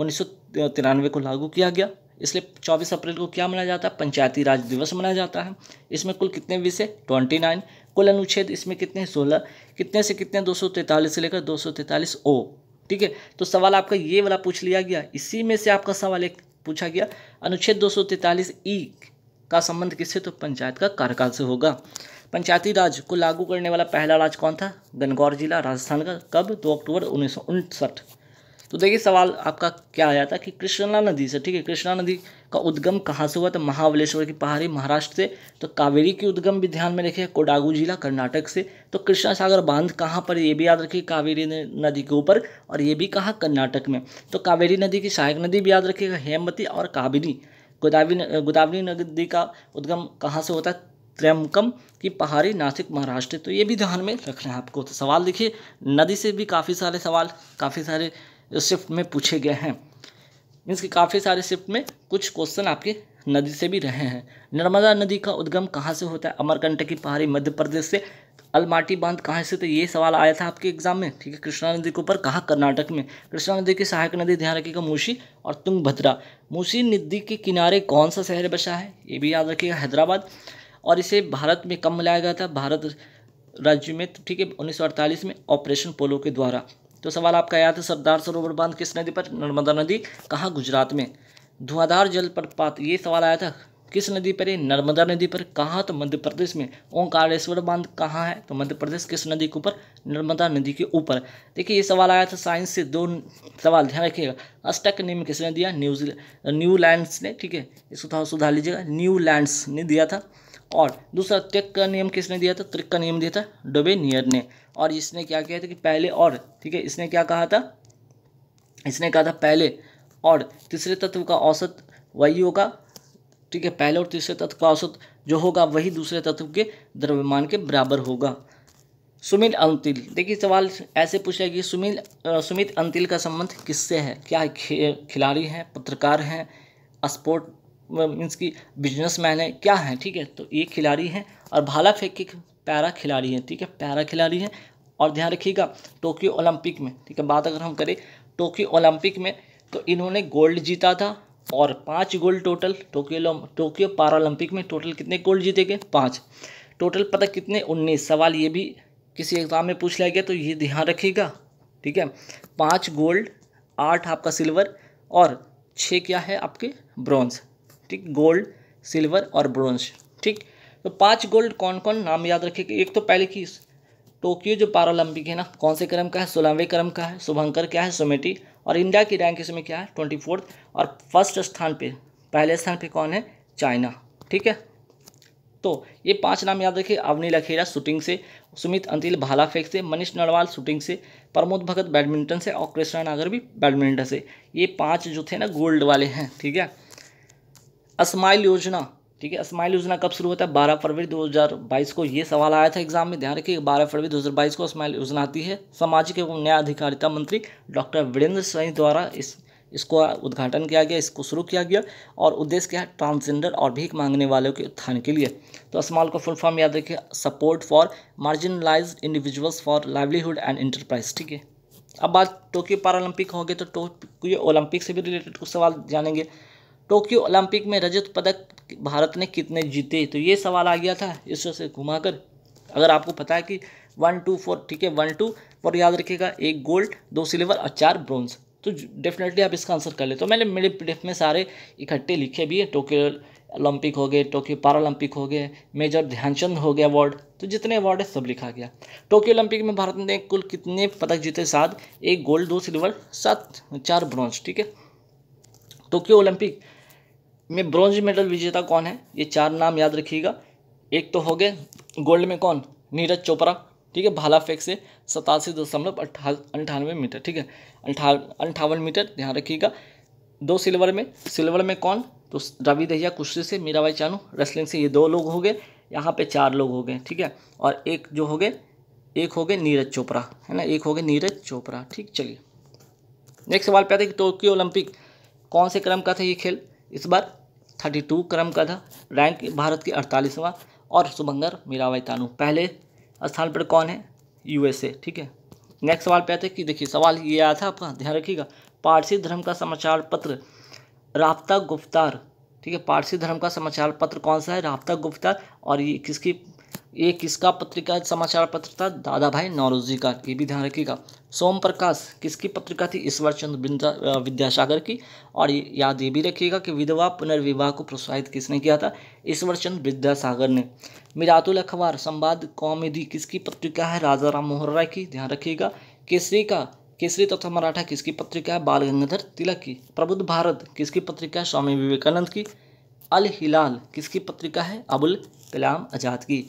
उन्नीस को लागू किया गया इसलिए 24 अप्रैल को क्या मनाया जाता है पंचायती राज दिवस मनाया जाता है इसमें कुल कितने विषय ट्वेंटी नाइन कुल अनुच्छेद इसमें कितने हैं सोलह कितने से कितने दो से लेकर दो ओ ठीक है तो सवाल आपका ये वाला पूछ लिया गया इसी में से आपका सवाल एक पूछा गया अनुच्छेद दो ई का संबंध किससे तो पंचायत का कार्यकाल से होगा पंचायती राज को लागू करने वाला पहला राज कौन था गनगौर जिला राजस्थान का कब दो अक्टूबर उन्नीस तो देखिए सवाल आपका क्या आया था कि कृष्णा नदी से ठीक है कृष्णा नदी का उद्गम कहाँ से हुआ था महाबलेश्वर की पहाड़ी महाराष्ट्र से तो कावेरी की उद्गम भी ध्यान में रखिए कोडागू जिला कर्नाटक से तो कृष्णा सागर बांध कहाँ पर ये भी याद रखिए कावेरी नदी के ऊपर और ये भी कहाँ कर्नाटक में तो कावेरी नदी की सहायक नदी भी याद रखिएगा हेमवती और काबिनी गोदावरी गोदावरी नदी का उद्गम कहाँ से होता है त्रमकम की पहाड़ी नासिक महाराष्ट्र तो ये भी ध्यान में रखना है आपको तो सवाल देखिए नदी से भी काफ़ी सारे सवाल काफ़ी सारे जो शिफ्ट में पूछे गए हैं मीन्स कि काफ़ी सारे शिफ्ट में कुछ क्वेश्चन आपके नदी से भी रहे हैं नर्मदा नदी का उद्गम कहाँ से होता है अमरकंटक की पहाड़ी मध्य प्रदेश से अलमाटी बांध कहाँ से तो ये सवाल आया था आपके एग्जाम में ठीक है कृष्णा नदी के ऊपर कहा कर्नाटक में कृष्णा नदी की सहायक नदी ध्यान रखिएगा मूसी और तुंगभद्रा मूसी नदी के किनारे कौन सा शहर बसा है ये भी याद रखिएगा हैदराबाद और इसे भारत में कम मिलाया गया था भारत राज्य में ठीक है उन्नीस में ऑपरेशन पोलो के द्वारा तो सवाल आपका आया था सरदार सरोवर बांध किस नदी पर नर्मदा नदी कहाँ गुजरात में धुआंधार जलप्रपात ये सवाल आया था किस नदी पर है नर्मदा नदी पर कहाँ तो मध्य प्रदेश में ओंकारेश्वर बांध कहाँ है तो मध्य प्रदेश किस नदी के ऊपर नर्मदा नदी के ऊपर देखिए ये सवाल आया था साइंस से दो सवाल ध्यान रखिएगा अष्टक नियम किसने दिया न्यू लैंड्स ने ठीक है इसको थोड़ा सुधार लीजिएगा लैंड्स ने दिया था और दूसरा त्रिक का नियम किसने दिया था त्रिक का नियम दिया था डोबेनियर ने और इसने क्या किया था कि पहले और ठीक है इसने क्या कहा था इसने कहा था पहले और तीसरे तत्व का औसत वही होगा ठीक है पहले और तीसरे तत्व का औसत जो होगा वही दूसरे तत्व के द्रव्यमान के बराबर होगा सुमित अंतिल देखिए सवाल ऐसे पूछा कि सुमित सुमित अंतिल का संबंध किससे है क्या खिलाड़ी हैं पत्रकार हैं स्पोर्ट मीन्स की बिजनेसमैन है क्या है ठीक है तो ये खिलाड़ी हैं और भाला फेंक के पैरा खिलाड़ी हैं ठीक है पैरा खिलाड़ी हैं और ध्यान रखिएगा टोक्यो ओलंपिक में ठीक है बात अगर हम करें टोक्यो ओलंपिक में तो इन्होंने गोल्ड जीता था और पाँच gold total Tokyo Tokyo Paralympic में टोटल कितने गोल्ड जीते गए पाँच टोटल पता कितने उन्नीस सवाल ये भी किसी एग्ज़ाम में पूछ लिया गया तो ये ध्यान रखिएगा ठीक है पाँच गोल्ड आठ आपका सिल्वर और छः क्या है आपके ब्रॉन्ज ठीक गोल्ड सिल्वर और ब्रॉन्ज ठीक तो पाँच गोल्ड कौन कौन नाम याद रखेंगे एक तो पहले की टोक्यो जो पारोलंपिक है ना कौन से क्रम का है सोलहवें क्रम का है शुभंकर क्या है सोमेटी और इंडिया की रैंक इसमें क्या है ट्वेंटी फोर्थ और फर्स्ट स्थान पे पहले स्थान पे कौन है चाइना ठीक है तो ये पांच नाम याद रखिए अवनी लखेरा शूटिंग से सुमित अंतिल भाला फेंक से मनीष नड़वाल शूटिंग से प्रमोद भगत बैडमिंटन से और कृष्णा नागर भी बैडमिंटन से ये पाँच जो थे ना गोल्ड वाले हैं ठीक है स्माइल योजना ठीक है स्माइल योजना कब शुरू होता है बारह फरवरी 2022 को ये सवाल आया था एग्जाम में ध्यान रखिए बारह फरवरी 2022 को स्माइल योजना आती है सामाजिक एवं न्याय अधिकारिता मंत्री डॉक्टर वीरेंद्र सिंह द्वारा इस इसको उद्घाटन किया गया इसको शुरू किया गया और उद्देश्य क्या है ट्रांसजेंडर और भीख मांगने वालों के उत्थान के लिए तो स्मॉल का फुल फॉर्म याद रखिए support for marginalised individuals for livelihood and enterprise ठीक है अब बात टोक्यो पैरालंपिक होंगे तो टोक्यो ओलंपिक से भी रिलेटेड कुछ सवाल जानेंगे टोक्यो ओलंपिक में रजत पदक भारत ने कितने जीते तो ये सवाल आ गया था इस से घुमाकर अगर आपको पता है कि वन टू फोर ठीक है वन टू और याद रखिएगा एक गोल्ड दो सिल्वर और चार ब्रॉन्ज तो डेफिनेटली आप इसका आंसर कर ले तो मैंने मेरे पीडीएफ में सारे इकट्ठे लिखे भी है टोक्यो ओलंपिक हो गए टोक्यो पैरालंपिक हो गए मेजर ध्यानचंद हो गया अवार्ड तो जितने अवार्ड है सब लिखा गया टोक्यो ओलंपिक में भारत ने कुल कितने पदक जीते सात एक गोल्ड दो सिल्वर सात चार ब्रॉन्ज ठीक है टोक्यो ओलंपिक में ब्रॉन्ज मेडल विजेता कौन है ये चार नाम याद रखिएगा एक तो हो गए गोल्ड में कौन नीरज चोपड़ा ठीक है भाला फेंक से सतासी दशमलव अंठानवे मीटर ठीक है अंठा अंठावन मीटर ध्यान रखिएगा दो सिल्वर में सिल्वर में कौन तो रवि दहिया कुश्ती से मीराबाई चानू रेसलिंग से ये दो लोग हो गए यहाँ पे चार लोग हो गए ठीक है और एक जो हो गए एक हो गए नीरज चोपड़ा है ना एक हो गए नीरज चोपड़ा ठीक चलिए नेक्स्ट सवाल पे आते कि टोक्यो ओलंपिक कौन से क्रम का था ये खेल इस बार थर्टी टू क्रम का था रैंक भारत की अड़तालीसवां और सुभंगर मीराबाई तानू पहले स्थान पर कौन है यूएसए ठीक है नेक्स्ट सवाल पे आते हैं कि देखिए सवाल ये आया था आपका ध्यान रखिएगा पारसी धर्म का समाचार पत्र राफ्ता गुफ्तार ठीक है पारसी धर्म का समाचार पत्र कौन सा है राफ्ता गुफ्तार और ये किसकी ये किसका पत्रिका समाचार पत्र था दादा भाई नौरोजी का ये भी ध्यान रखिएगा सोम प्रकाश किसकी पत्रिका थी ईश्वर चंद्र विद्यासागर की और याद ये भी रखिएगा कि विधवा पुनर्विवाह को प्रोत्साहित किसने किया था ईश्वर चंद्र विद्यासागर ने मिरातुल अखबार संवाद कॉमेडी किसकी पत्रिका है राजा राम मोहन राय की ध्यान रखिएगा केसरी का केसरी तथा तो मराठा किसकी पत्रिका है बाल गंगाधर तिलक की प्रबुद्ध भारत किसकी पत्रिका है स्वामी विवेकानंद की अल हिलाल किसकी पत्रिका है अबुल कलाम आज़ाद की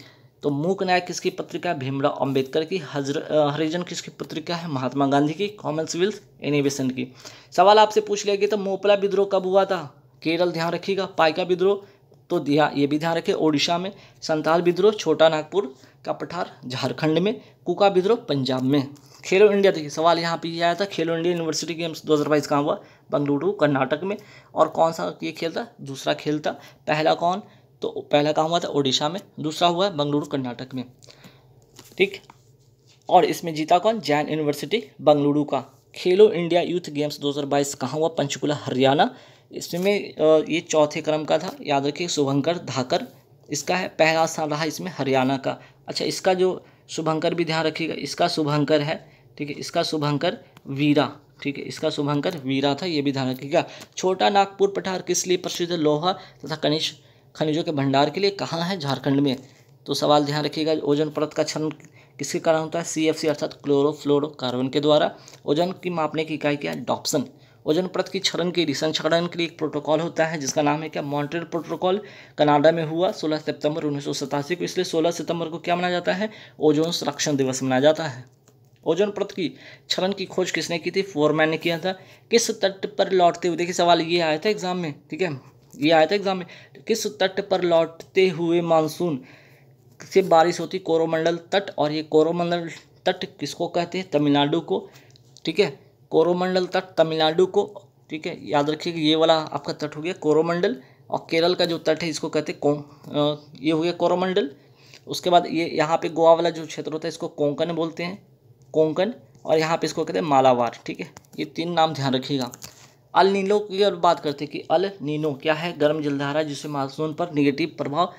तो मूक नायक किसकी पत्रिका भीमराव अंबेडकर की हजर हरिजन किसकी पत्रिका है महात्मा गांधी की कॉमनसिविल एनिवेशन की सवाल आपसे पूछ लिया गया तो मोपला विद्रोह कब हुआ था केरल ध्यान रखिएगा पाइका विद्रोह तो दिया ये भी ध्यान रखें ओडिशा में संताल विद्रोह छोटा नागपुर का पठार झारखंड में कुका विद्रोह पंजाब में खेलो इंडिया देखिए सवाल यहाँ पे आया था खेलो इंडिया यूनिवर्सिटी गेम्स दो हज़ार बाईस कहाँ हुआ बंगलुरु कर्नाटक में और कौन सा ये खेल था दूसरा खेल था पहला कौन तो पहला कहाँ हुआ था ओडिशा में दूसरा हुआ है बंगलुरु कर्नाटक में ठीक और इसमें जीता कौन जैन यूनिवर्सिटी बंगलुरु का खेलो इंडिया यूथ गेम्स 2022 कहाँ हुआ पंचकुला हरियाणा इसमें ये चौथे क्रम का था याद रखिए शुभंकर धाकर इसका है पहला स्थान रहा इसमें हरियाणा का अच्छा इसका जो शुभंकर भी ध्यान रखिएगा इसका शुभंकर है ठीक है इसका शुभंकर वीरा ठीक है इसका शुभंकर वीरा था ये भी ध्यान रखिएगा छोटा नागपुर पठार किस लिए प्रसिद्ध लोहा तथा कनिष्ठ खनिजों के भंडार के लिए कहाँ है झारखंड में तो सवाल ध्यान रखिएगा ओजन परत का क्षरण किसके कारण होता है सी एफ सी अर्थात क्लोरोफ्लोरोकार्बन के द्वारा ओजन की मापने की इकाई क्या है डॉप्सन ओजन परत की क्षरण के संक्षरण के लिए एक प्रोटोकॉल होता है जिसका नाम है क्या मॉन्ट्रियल प्रोटोकॉल कनाडा में हुआ 16 सितंबर उन्नीस को इसलिए 16 सितंबर को क्या मनाया जाता है ओजोन संरक्षण दिवस मनाया जाता है ओजोन परत की क्षरण की खोज किसने की थी फोरमैन ने किया था किस तट पर लौटते हुए देखिए सवाल ये आया था एग्जाम में ठीक है ये आया था एग्जाम में किस तट पर लौटते हुए मानसून से बारिश होती कोरोमंडल तट और ये कोरोमंडल तट किसको कहते हैं तमिलनाडु को ठीक है कोरोमंडल तट तमिलनाडु को ठीक है याद रखिए कि ये वाला आपका तट हो गया कोरोमंडल और केरल का जो तट है इसको कहते हैं ये हो गया कोरोमंडल उसके बाद ये यहाँ पे गोवा वाला जो क्षेत्र होता है इसको कोंकण बोलते हैं कोंकण और यहाँ पे इसको कहते हैं मालावार ठीक है ये तीन नाम ध्यान रखिएगा अल नीनो की अगर बात करते हैं कि अल नीनो क्या है गर्म जलधारा जिससे मानसून पर निगेटिव प्रभाव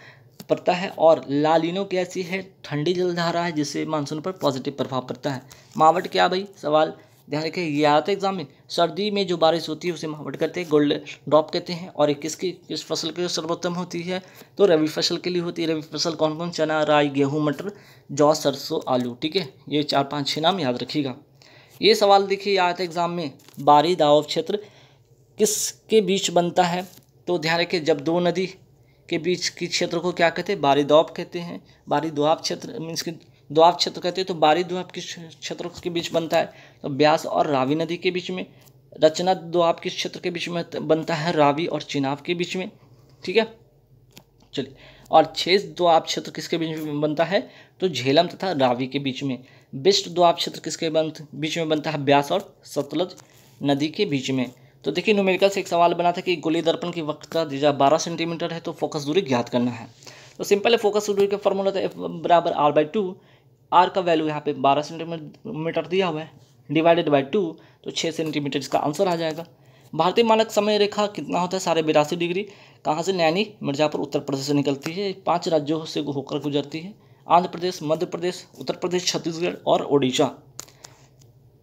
पड़ता है और लालिनो कैसी है ठंडी जलधारा है जिससे मानसून पर पॉजिटिव प्रभाव पड़ता है मावट क्या भाई सवाल ध्यान रखें ये आता है एग्जाम में सर्दी में जो बारिश होती है उसे मावट कहते हैं गोल्ड ड्रॉप कहते हैं और किसकी किस फसल के सर्वोत्तम होती है तो रबी फसल के लिए होती है रबी फसल कौन कौन चना राई गेहूँ मटर जौ सरसों आलू ठीक है ये चार पाँच छः नाम याद रखिएगा ये सवाल देखिए आता है एग्जाम में बारी दाव क्षेत्र किस के बीच बनता है तो ध्यान रखें जब दो नदी के बीच के क्षेत्र को क्या कहते हैं बारी दुआब कहते हैं बारी दुआब क्षेत्र मीन्स कि दुआब क्षेत्र कहते हैं तो बारी दुआब किस क्षेत्र के बीच बनता है तो ब्यास और रावी नदी के बीच में रचना दुआब किस क्षेत्र के बीच में बनता है रावी और चिनाब के बीच में ठीक है चलिए और छेज दुआब क्षेत्र किसके बीच में बनता है तो झेलम तथा रावी के बीच में बिष्ट दुआब क्षेत्र किसके बीच में बनता है ब्यास और सतलज नदी के बीच में तो देखिए न्यूमेरिकल से एक सवाल बना था कि गोली दर्पण की वक्त का दीजा बारह सेंटीमीटर है तो फोकस दूरी ज्ञात करना है तो सिंपल है फोकस दूरी तो का फॉर्मूला था एफ बराबर आर बाई टू आर का वैल्यू यहाँ पे बारह सेंटीमीटर दिया हुआ है डिवाइडेड बाई टू तो छः सेंटीमीटर इसका आंसर आ जाएगा भारतीय मानक समय रेखा कितना होता है साढ़े बिरासी डिग्री कहाँ से नैनी मिर्जापुर उत्तर प्रदेश से निकलती है पाँच राज्यों से होकर गुजरती है आंध्र प्रदेश मध्य प्रदेश उत्तर प्रदेश छत्तीसगढ़ और ओडिशा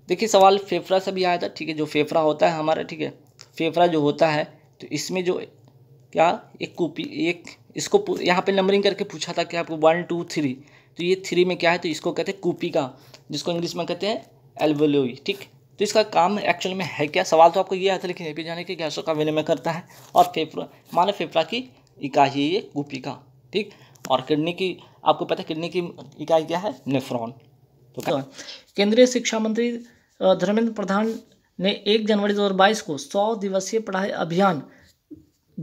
देखिए सवाल फेफड़ा से भी आया था ठीक है जो फेफड़ा होता है हमारा ठीक है फेफड़ा जो होता है तो इसमें जो क्या एक कूपी एक इसको यहाँ पे नंबरिंग करके पूछा था कि आपको वन टू थ्री तो ये थ्री में क्या है तो इसको कहते हैं कूपिका जिसको इंग्लिश में कहते हैं एल्वोलोई ठीक तो इसका काम एक्चुअल में है क्या सवाल तो आपको ये आया था लेकिन ये भी जाने के गैसों का विनिमय करता है और फेफड़ा मानव फेफड़ा की इकाई है ये का ठीक और किडनी की आपको पता है किडनी की इकाई क्या है नेफ्रॉन तो हाँ। केंद्रीय शिक्षा मंत्री धर्मेंद्र प्रधान ने 1 जनवरी 2022 को 100 दिवसीय पढ़ाई अभियान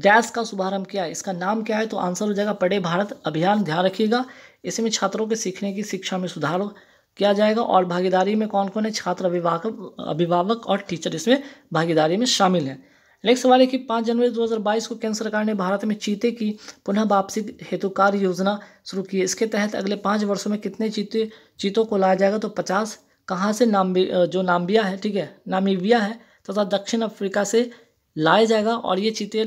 डैश का शुभारंभ किया इसका नाम क्या है तो आंसर हो जाएगा पढ़े भारत अभियान ध्यान रखिएगा इसमें छात्रों के सीखने की शिक्षा में सुधार किया जाएगा और भागीदारी में कौन कौन है छात्र अभिभावक अभिभावक और टीचर इसमें भागीदारी में शामिल हैं नेक्स्ट सवाल है कि पाँच जनवरी 2022 को केंद्र सरकार ने भारत में चीते की पुनः वापसी हेतु कार्य योजना शुरू की है इसके तहत अगले पाँच वर्षों में कितने चीते चीतों को लाया जाएगा तो पचास कहाँ से नाम जो नाम्बिया है ठीक है नामीबिया है तथा तो दक्षिण अफ्रीका से लाया जाएगा और ये चीते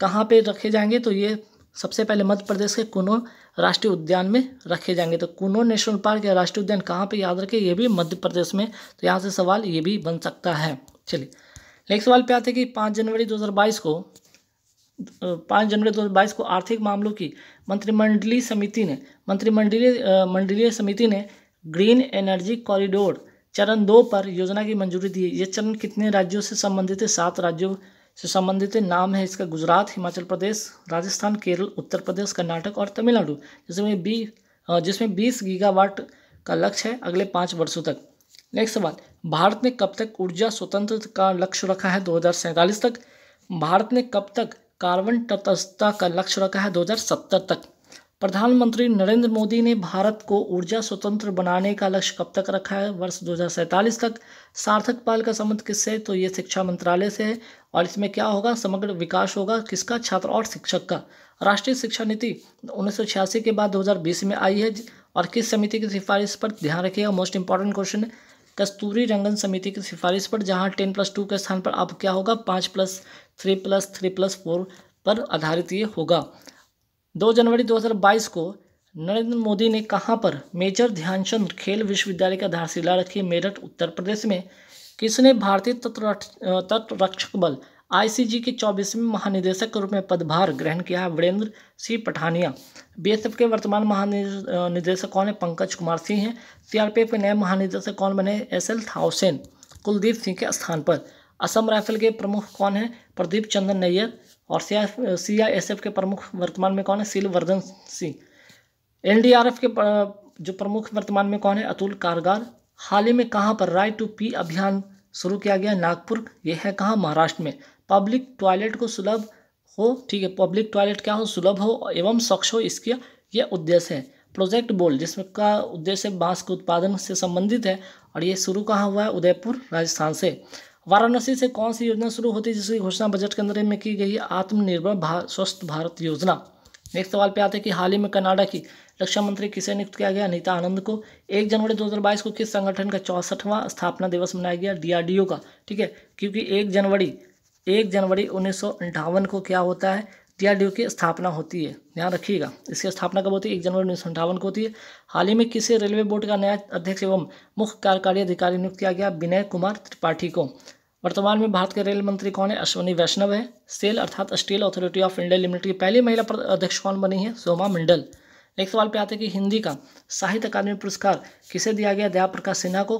कहाँ पे रखे जाएंगे तो ये सबसे पहले मध्य प्रदेश के कुनो राष्ट्रीय उद्यान में रखे जाएंगे तो कुनो नेशनल पार्क या राष्ट्रीय उद्यान कहाँ पे याद रखें ये भी मध्य प्रदेश में तो यहाँ से सवाल ये भी बन सकता है चलिए नेक्स्ट सवाल पे आते हैं कि पाँच जनवरी दो को पाँच जनवरी दो को आर्थिक मामलों की मंत्रिमंडलीय समिति ने मंत्रिमंडलीय मंडलीय समिति ने ग्रीन एनर्जी कॉरिडोर चरण दो पर योजना की मंजूरी दी है ये चरण कितने राज्यों से संबंधित है सात राज्यों से संबंधित नाम है इसका गुजरात हिमाचल प्रदेश राजस्थान केरल उत्तर प्रदेश कर्नाटक और तमिलनाडु जिसमें बी जिसमें बीस गीगावाट का लक्ष्य है अगले पाँच वर्षों तक नेक्स्ट सवाल भारत ने कब तक ऊर्जा स्वतंत्र का लक्ष्य रखा है दो तक भारत ने कब तक कार्बन तटस्थता का लक्ष्य रखा है दो तक प्रधानमंत्री नरेंद्र मोदी ने भारत को ऊर्जा स्वतंत्र बनाने का लक्ष्य कब तक रखा है वर्ष दो तक सार्थक पाल का संबंध किससे तो ये शिक्षा मंत्रालय से है और इसमें क्या होगा समग्र विकास होगा किसका छात्र और शिक्षक का राष्ट्रीय शिक्षा नीति उन्नीस के बाद 2020 में आई है और किस समिति की सिफारिश पर ध्यान रखिएगा मोस्ट इंपॉर्टेंट क्वेश्चन है कस्तूरी रंगन समिति की सिफारिश पर जहां टेन प्लस टू के स्थान पर अब क्या होगा पाँच plus three plus three plus four पर आधारित ये होगा दो जनवरी 2022 को नरेंद्र मोदी ने कहाँ पर मेजर ध्यानचंद खेल विश्वविद्यालय का धारशिला रखी मेरठ उत्तर प्रदेश में किसने भारतीय तटरक्षक बल आईसीजी के चौबीसवें महानिदेशक के रूप में पदभार ग्रहण किया है वीरेंद्र सिंह पठानिया बीएसएफ के वर्तमान महानिदेशक कौन है पंकज कुमार सिंह हैं सीआरपीएफ के नए महानिदेशक कौन बने एस एल थाउसेन कुलदीप सिंह के स्थान पर असम राइफल के प्रमुख कौन हैं प्रदीप चंद्र नैयर और सी आई एस एफ के प्रमुख वर्तमान में कौन है Vardhan Singh N D R F के जो प्रमुख वर्तमान में कौन है अतुल कारगार हाल ही में कहाँ पर राइट टू पी अभियान शुरू किया गया नागपुर यह है कहाँ महाराष्ट्र में पब्लिक टॉयलेट को सुलभ हो ठीक है पब्लिक टॉयलेट क्या हो सुलभ हो एवं स्वच्छ हो इसका ये उद्देश्य है प्रोजेक्ट बोल का उद्देश्य बांस के उत्पादन से संबंधित है और ये शुरू कहाँ हुआ है उदयपुर राजस्थान से वाराणसी से कौन सी योजना शुरू होती है जिसकी घोषणा बजट के अंदर में की गई है आत्मनिर्भर भारत स्वस्थ भारत योजना नेक्स्ट सवाल पे आते हैं कि हाल ही में कनाडा की रक्षा मंत्री किसे नियुक्त किया गया अनिता आनंद को एक जनवरी 2022 को किस संगठन का चौसठवां स्थापना दिवस मनाया गया डीआरडीओ का ठीक है क्योंकि एक जनवरी एक जनवरी उन्नीस को क्या होता है डीआरडीओ की स्थापना होती है ध्यान रखिएगा इसकी स्थापना कब होती है एक जनवरी उन्नीस सौ को होती है हाल ही में किसे रेलवे बोर्ड का नया अध्यक्ष एवं मुख्य कार्यकारी अधिकारी नियुक्त किया गया विनय कुमार त्रिपाठी को वर्तमान में भारत के रेल मंत्री कौन है अश्वनी वैष्णव है सेल अर्थात Steel Authority of India Limited की पहली महिला अध्यक्ष कौन बनी है सोमा मंडल नेक्स्ट सवाल पे आते हैं कि हिंदी का साहित्य अकादमी पुरस्कार किसे दिया गया दया प्रकाश सिन्हा को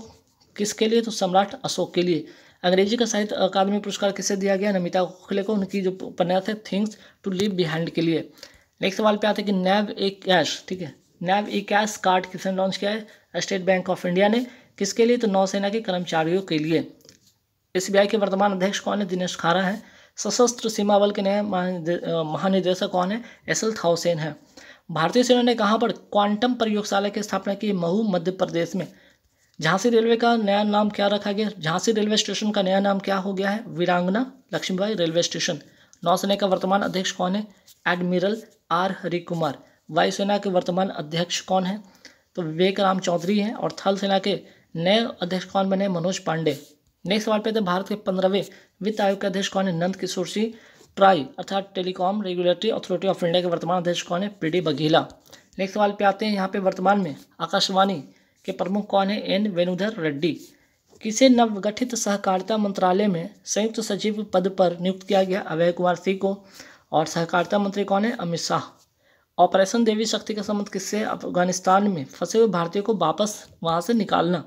किसके लिए तो सम्राट अशोक के लिए अंग्रेजी का साहित्य अकादमी पुरस्कार किसे दिया गया नमिता गोखले को उनकी जो उपन्यास है थिंग्स टू लिव बिहाइंड के लिए नेक्स्ट सवाल पे आते हैं कि नैब ए कैश ठीक है नैब ए कैश कार्ड किसने लॉन्च किया है स्टेट बैंक ऑफ इंडिया ने किसके लिए तो नौसेना के कर्मचारियों के लिए एस के वर्तमान अध्यक्ष कौन है दिनेश खारा है सशस्त्र सीमा बल के नए महानिदेशक कौन है एस एल थाउसेन है भारतीय सेना ने कहाँ पर क्वांटम प्रयोगशाला की स्थापना की महू मध्य प्रदेश में झांसी रेलवे का नया नाम क्या रखा गया झांसी रेलवे स्टेशन का नया नाम क्या हो गया है वीरांगना लक्ष्मीबाई रेलवे स्टेशन नौसेना का वर्तमान अध्यक्ष कौन है एडमिरल आर हरि कुमार वायुसेना के वर्तमान अध्यक्ष कौन है तो विवेक राम चौधरी हैं और थल सेना के नए अध्यक्ष कौन बने मनोज पांडे नेक्स्ट सवाल पे थे भारत के पंद्रहवें वित्त आयोग के अध्यक्ष कौन है नंद किशोर सिंह ट्राई अर्थात Telecom Regulatory Authority of India के वर्तमान अध्यक्ष कौन है पी डी बघेला नेक्स्ट सवाल पे आते हैं यहाँ पे वर्तमान में आकाशवाणी के प्रमुख कौन है एन वेणुधर रेड्डी किसे नवगठित सहकारिता मंत्रालय में संयुक्त सचिव पद पर नियुक्त किया गया अभय कुमार सिंह को और सहकारिता मंत्री कौन है अमित शाह ऑपरेशन देवी शक्ति का संबंध किससे अफगानिस्तान में फंसे हुए भारतीयों को वापस वहाँ से निकालना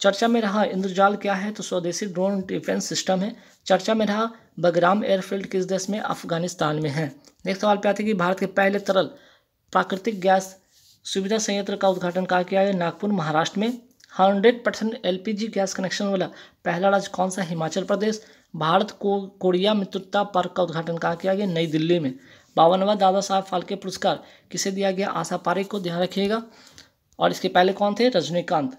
चर्चा में रहा इंद्रजाल क्या है तो स्वदेशी ड्रोन डिफेंस सिस्टम है चर्चा में रहा बगराम एयरफील्ड किस देश में अफगानिस्तान में है नेक्स्ट सवाल पे आते हैं कि भारत के पहले तरल प्राकृतिक गैस सुविधा संयंत्र का उद्घाटन कहा किया गया नागपुर महाराष्ट्र में hundred percent L gas connection वाला पहला राज्य कौन सा हिमाचल प्रदेश भारत को कोरिया मित्रता पार्क का उद्घाटन कहा किया गया नई दिल्ली में बावनवा दादा साहब फाल्के पुरस्कार किसे दिया गया आशा पारेख को ध्यान रखिएगा और इसके पहले कौन थे Rajinikanth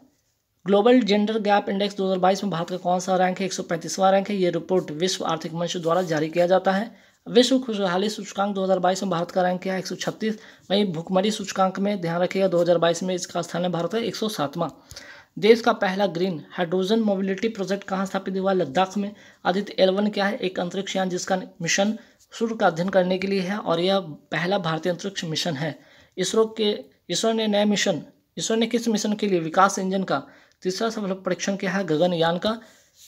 global gender gap index 2022 में भारत का कौन सा रैंक है एक रैंक है ये रिपोर्ट विश्व आर्थिक मंच द्वारा जारी किया जाता है विश्व खुशहाली सूचकांक 2022 में भारत का रैंक क्या है 136 वहीं भुखमरी सूचकांक में ध्यान रखिएगा 2022 में इसका स्थान है भारत का एक सौ देश का पहला ग्रीन हाइड्रोजन मोबिलिटी प्रोजेक्ट कहाँ स्थापित हुआ लद्दाख में आदित्य एलवन क्या है एक अंतरिक्ष यान जिसका मिशन सूर्य का अध्ययन करने के लिए है और यह पहला भारतीय अंतरिक्ष मिशन है इसरो के इसरो ने नया मिशन इसरो ने किस मिशन के लिए विकास इंजन का तीसरा सफल परीक्षण किया है गगनयान का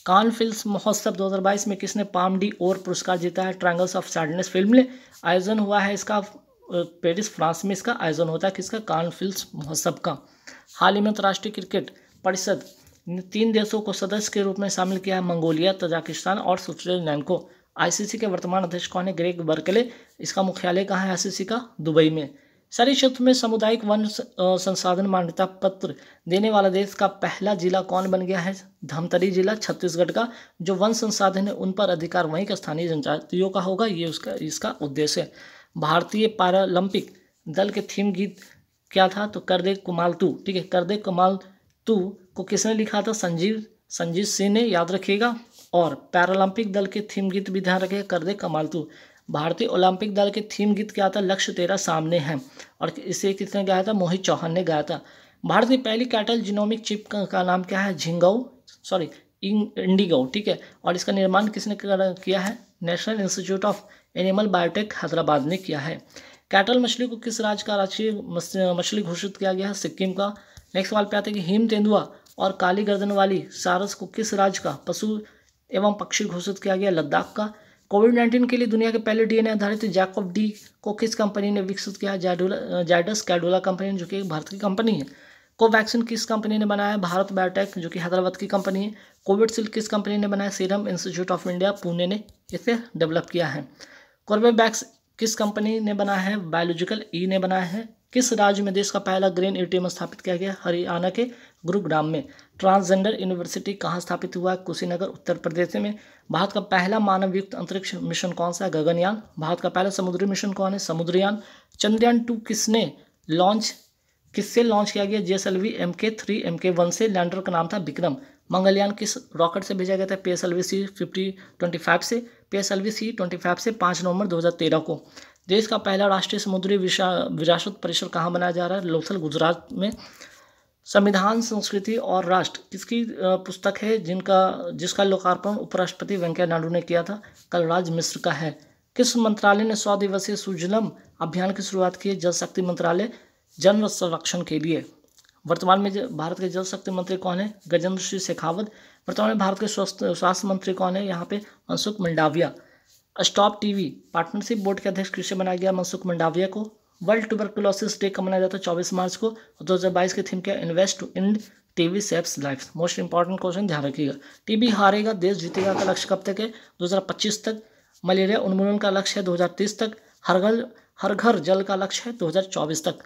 कान फिल्म महोत्सव 2022 में किसने पाम डी और पुरस्कार जीता है ट्रायंगल्स ऑफ सैडनेस फिल्म ने आयोजन हुआ है इसका पेरिस फ्रांस में इसका आयोजन होता है किसका कान फिल्म महोत्सव का हाल ही में अंतर्राष्ट्रीय क्रिकेट परिषद ने तीन देशों को सदस्य के रूप में शामिल किया है मंगोलिया तजाकिस्तान और स्विट्जरलैंड को आईसीसी के वर्तमान अध्यक्ष कौन है ग्रेग बर्कले इसका मुख्यालय कहाँ है आईसीसी का दुबई में सारे क्षेत्र में सामुदायिक वन संसाधन मान्यता पत्र देने वाला देश का पहला जिला कौन बन गया है धमतरी जिला छत्तीसगढ़ का जो वन संसाधन है उन पर अधिकार वहीं का स्थानीय जनजातियों का होगा ये उसका इसका उद्देश्य है भारतीय पैरालंपिक दल के थीम गीत क्या था तो कर दे कुमाल तू ठीक है कर दे कुमाल तू को किसने लिखा था संजीव संजीव सिंह ने याद रखिएगा और पैरालंपिक दल के थीम गीत भी ध्यान रखिएगा कर दे कमाल तू भारतीय ओलंपिक दल के थीम गीत क्या था लक्ष्य तेरा सामने है और इसे किसने गाया था मोहित चौहान ने गाया था भारत की पहली कैटल जिनोमिक चिप का, का नाम क्या है झिंगाऊ सॉरी इंडिगो ठीक है और इसका निर्माण किसने किया है National Institute of Animal Biotech Hyderabad ने किया है कैटल मछली को किस राज्य का राष्ट्रीय मछली घोषित किया गया है सिक्किम का नेक्स्ट सवाल पे आते हैं कि हिम तेंदुआ और काली गर्दन वाली सारस को किस राज्य का पशु एवं पक्षी घोषित किया गया लद्दाख का कोविड नाइन्टीन के लिए दुनिया के पहले डीएनए आधारित जैकॉब डी को किस कंपनी ने विकसित किया जैडोला जैडस कैडोला कंपनी जो कि एक भारत की कंपनी है कोवैक्सीन किस कंपनी ने बनाया भारत बायोटेक जो कि हैदराबाद की कंपनी है कोविडशील्ड किस कंपनी ने बनाया Serum Institute of India Pune ने इसे डेवलप किया है कोर्बेवैक्स किस कंपनी ने बनाया है बायोलॉजिकल ई ने बनाया है किस राज्य में देश का पहला ग्रेन एटीएम स्थापित किया गया हरियाणा के गुरुग्राम में ट्रांसजेंडर यूनिवर्सिटी कहाँ स्थापित हुआ है कुशीनगर उत्तर प्रदेश में भारत का पहला मानवयुक्त अंतरिक्ष मिशन कौन सा है गगनयान भारत का पहला समुद्री मिशन कौन है समुद्रयान चंद्रयान टू किसने लॉन्च किससे लॉन्च किया गया J S L V M K three M K one से लैंडर का नाम था विक्रम मंगलयान किस रॉकेट से भेजा गया था P S L V C fifty twenty five से P S L V C twenty five से पाँच नवंबर दो हज़ार तेरह को देश का पहला राष्ट्रीय समुद्री विरासत परिसर कहाँ बनाया जा रहा है लोथल गुजरात में संविधान संस्कृति और राष्ट्र किसकी पुस्तक है जिनका जिसका लोकार्पण उपराष्ट्रपति वेंकैया नायडू ने किया था कलराज मिश्र का है किस मंत्रालय ने सौ दिवसीय सुजलम अभियान की शुरुआत की है जल शक्ति मंत्रालय जल संरक्षण के लिए वर्तमान में भारत के जल शक्ति मंत्री कौन है गजेंद्र सिंह शेखावत वर्तमान में भारत के स्वास्थ्य स्वास्थ्य मंत्री कौन है यहाँ पे Mansukh Mandaviya stop TV partnership board के अध्यक्ष कृषि बनाया गया मनसुख मंडाविया को वर्ल्ड ट्यूबरकुलोसिस डे का मनाया जाता है चौबीस मार्च को और दो हज़ार बाईस के थीम क्या इन्वेस्ट टू इंड टीवी सेप्स लाइफ मोस्ट इंपॉर्टेंट क्वेश्चन ध्यान रखिएगा टीबी हारेगा देश जीतेगा का लक्ष्य कब तक है 2025 तक मलेरिया उन्मूलन का लक्ष्य है 2030 तक हर घर हर घर जल का लक्ष्य है 2024 तक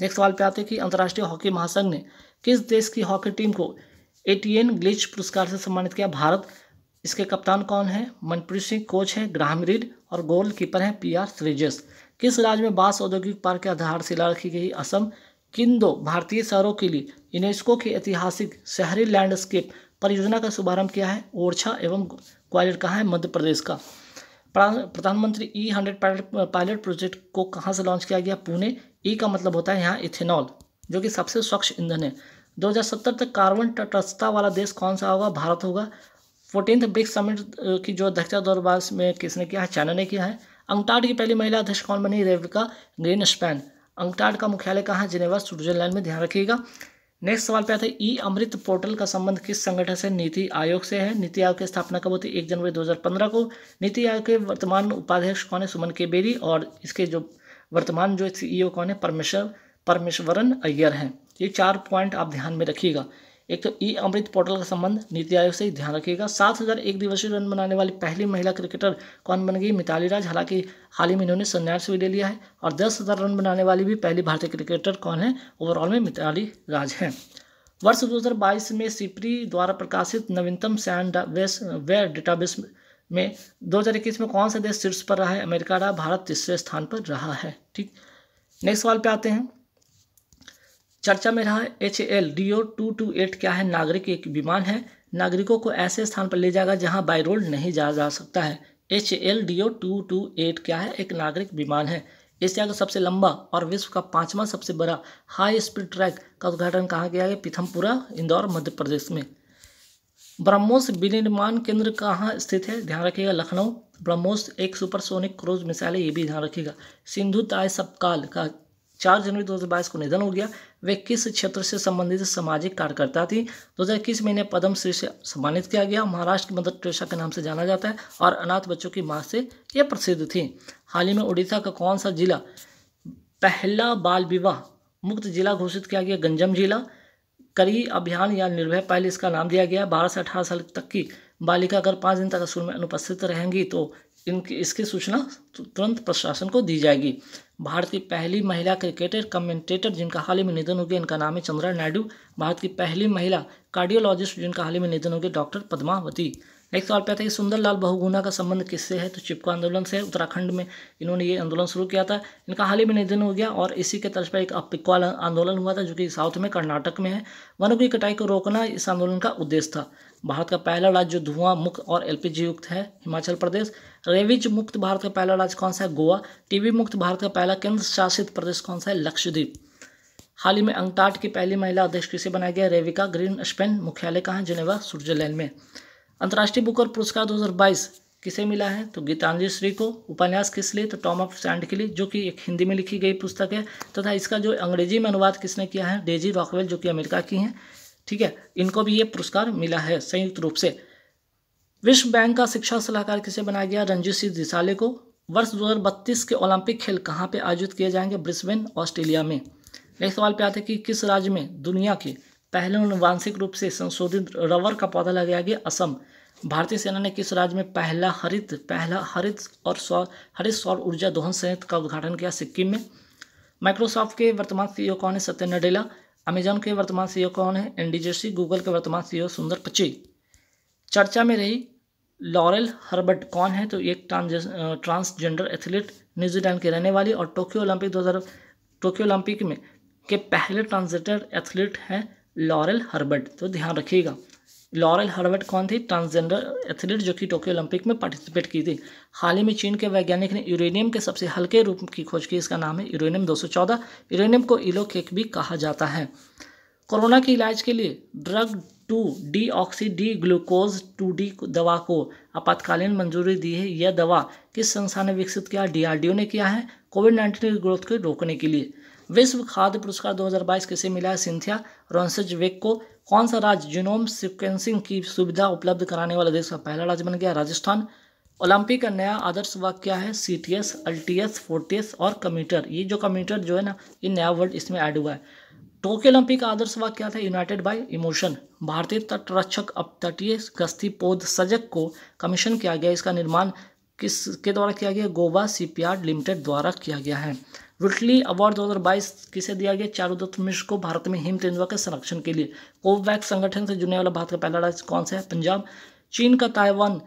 नेक्स्ट सवाल पे आते हैं कि अंतर्राष्ट्रीय हॉकी महासंघ ने किस देश की हॉकी टीम को एटीएन ग्लिच पुरस्कार से सम्मानित किया भारत इसके कप्तान कौन है मनप्रीत सिंह कोच है ग्राहम रीड और गोल कीपर है पी आर सृजस किस राज्य में बांस औद्योगिक पार्क की आधारशिला रखी गई असम किन दो भारतीय शहरों के लिए यूनेस्को की ऐतिहासिक शहरी लैंडस्केप परियोजना का शुभारंभ किया है ओरछा एवं ग्वालियर कहाँ है मध्य प्रदेश का प्रधानमंत्री ई हंड्रेड पायलट प्रोजेक्ट को कहाँ से लॉन्च किया गया पुणे ई e का मतलब होता है यहाँ इथेनॉल जो कि सबसे स्वच्छ ईंधन है 2070 तक कार्बन तटस्थता वाला देश कौन सा होगा भारत होगा फोर्टीन ब्रिक्स समिट की जो अध्यक्षता दो हज़ार बाईस में किसने किया है चाइना ने किया है अंगटाड की पहली महिला अध्यक्ष कौन बनी रेविका ग्रीन स्पैन अंगटाड का मुख्यालय कहाँ है जिनेवा स्विट्जरलैंड में ध्यान रखिएगा नेक्स्ट सवाल पे आता है ई अमृत पोर्टल का संबंध किस संगठन से नीति आयोग से है नीति आयोग की स्थापना कब होती है एक जनवरी 2015 को नीति आयोग के वर्तमान उपाध्यक्ष कौन है सुमन के बेरी और इसके जो वर्तमान जो सीईओ e कौन है परमेश्वर परमेश्वरन अय्यर हैं ये चार पॉइंट आप ध्यान में रखिएगा एक तो ई अमृत पोर्टल का संबंध नीति आयोग से ध्यान रखिएगा सात हज़ार एक दिवसीय रन बनाने वाली पहली महिला क्रिकेटर कौन बन गई मिताली राज हालांकि हाल ही में इन्होंने संन्यास भी ले लिया है और दस हज़ार रन बनाने वाली भी पहली भारतीय क्रिकेटर कौन है ओवरऑल में मिताली राज हैं वर्ष दो में सिपरी द्वारा प्रकाशित नवीनतम सैंड वेस वे डेटाबेस में दो में कौन सा देश शीर्ष पर रहा है अमेरिका रहा भारत तीसरे स्थान पर रहा है ठीक नेक्स्ट सवाल पे आते हैं चर्चा में रहा H L D O two two eight क्या है नागरिक एक विमान है नागरिकों को ऐसे स्थान पर ले जाएगा जहां बाय रोड नहीं जा जा सकता है H L D O two two eight क्या है एक नागरिक विमान है एशिया का सबसे लंबा और विश्व का पांचवा सबसे बड़ा हाई स्पीड ट्रैक का उद्घाटन कहा गया है पीथमपुरा इंदौर मध्य प्रदेश में ब्रह्मोस विनिर्माण केंद्र कहाँ स्थित है ध्यान रखिएगा लखनऊ ब्रह्मोस एक सुपरसोनिक क्रूज मिसाइल है ये भी ध्यान रखिएगा सिंधु ताय सपकाल का चार जनवरी 2022 को निधन हो गया वे किस क्षेत्र से संबंधित सामाजिक कार्यकर्ता थी दो हज़ार इक्कीस में इन्हें पद्मश्री से सम्मानित किया गया महाराष्ट्र की मदर टेरेसा के नाम से जाना जाता है और अनाथ बच्चों की माँ से ये प्रसिद्ध थी हाल ही में उड़ीसा का कौन सा जिला पहला बाल विवाह मुक्त जिला घोषित किया गया गंजम जिला करी अभियान या निर्भय पहले इसका नाम दिया गया बारह से अठारह साल तक की बालिका अगर पाँच दिन तक स्कूल में अनुपस्थित रहेंगी तो इनकी इसकी सूचना तुरंत प्रशासन को दी जाएगी भारत की पहली महिला क्रिकेटर कमेंटेटर जिनका हाल ही में निधन हो गया इनका नाम है चंद्रा नायडू भारत की पहली महिला कार्डियोलॉजिस्ट जिनका हाल ही में निधन हो गया डॉक्टर पद्मावती नेक्स्ट सवाल पे था कि सुंदरलाल बहुगुना का संबंध किससे है तो चिपको आंदोलन से उत्तराखंड में इन्होंने ये आंदोलन शुरू किया था इनका हाल ही में निधन हो गया और इसी के तर्ज पर एक अपिक्वाल आंदोलन हुआ था जो कि साउथ में कर्नाटक में है वनों की कटाई को रोकना इस आंदोलन का उद्देश्य था भारत का पहला राज्य धुआं मुख्य और एलपीजी युक्त है हिमाचल प्रदेश रेविज मुक्त भारत का पहला राज्य कौन सा है गोवा टीबी मुक्त भारत का पहला केंद्र शासित प्रदेश कौन सा है लक्षद्वीप हाल ही में अंगटाट की पहली महिला अध्यक्ष किसे बनाया गया रेविका ग्रीन स्पेन मुख्यालय कहाँ है जिनेवा स्विट्जरलैंड में अंतर्राष्ट्रीय बुकर पुरस्कार 2022 किसे मिला है तो गीतांजलि श्री को उपन्यास किस लिए तो टॉम ऑफ सैंड के लिए जो कि एक हिंदी में लिखी गई पुस्तक है तथा तो इसका जो अंग्रेजी में अनुवाद किसने किया है डेजी रॉकवेल जो कि अमेरिका की हैं ठीक है इनको भी ये पुरस्कार मिला है संयुक्त रूप से विश्व बैंक का शिक्षा सलाहकार किसे बनाया गया रंजीत सिंह दिसाले को वर्ष 2032 के ओलंपिक खेल कहाँ पे आयोजित किए जाएंगे ब्रिस्बेन ऑस्ट्रेलिया में नेक्स्ट सवाल पे आते हैं कि किस राज्य में दुनिया के पहले अनुवांशिक रूप से संशोधित रबर का पौधा लगाया गया असम भारतीय सेना ने किस राज्य में पहला हरित पहला हरित और सौर हरित सौर ऊर्जा दोहन संयंत्र का उद्घाटन किया सिक्किम में माइक्रोसॉफ्ट के वर्तमान सी कौन है सत्य नडेला अमेजॉन के वर्तमान सी कौन है एनडीजेसी गूगल के वर्तमान सी सुंदर पची चर्चा में रही लॉरेल हर्बर्ट कौन है तो एक ट्रांसजेंडर एथलीट न्यूजीलैंड की रहने वाली और टोक्यो ओलंपिक 2000 टोक्यो ओलंपिक में के पहले ट्रांसजेंडर एथलीट हैं लॉरेल हर्बर्ट तो ध्यान रखिएगा लॉरेल हर्बर्ट कौन थी ट्रांसजेंडर एथलीट जो कि टोक्यो ओलंपिक में पार्टिसिपेट की थी हाल ही में चीन के वैज्ञानिक ने यूरेनियम के सबसे हल्के रूप की खोज की इसका नाम है यूरेनियम 214 यूरेनियम को इलो केक भी कहा जाता है कोरोना के इलाज के लिए drug two D oxy D glucose two D दवा को आपातकालीन मंजूरी दी है यह दवा किस संस्था ने विकसित किया डीआरडीओ ने किया है कोविड नाइन्टीन की ग्रोथ को रोकने के लिए विश्व खाद्य पुरस्कार 2022 किसे मिला है सिंथिया रोनसेज वेक को कौन सा राज्य जीनोम सिक्वेंसिंग की सुविधा उपलब्ध कराने वाला देश का पहला राज्य बन गया राजस्थान ओलंपिक का नया आदर्श वाक्य क्या है C T S S T S और कम्यूटर ये जो कम्यूटर जो है ना ये नया वर्ड इसमें ऐड हुआ है टोक्यो ओलंपिक आदर्शवाद क्या था यूनाइटेड बाय इमोशन भारतीय तटरक्षक अब तटीय गश्ती पौध सजग को कमीशन किया गया इसका निर्माण किस के द्वारा किया गया गोवा सीपीआर लिमिटेड द्वारा किया गया है रुटली अवार्ड 2022 किसे दिया गया चारुदत्त मिश्र को भारत में हिम तेंदुआ के संरक्षण के लिए कोवैक्स संगठन से जुड़ने वाला भारत का पहला राज्य कौन सा है पंजाब चीन का ताइवान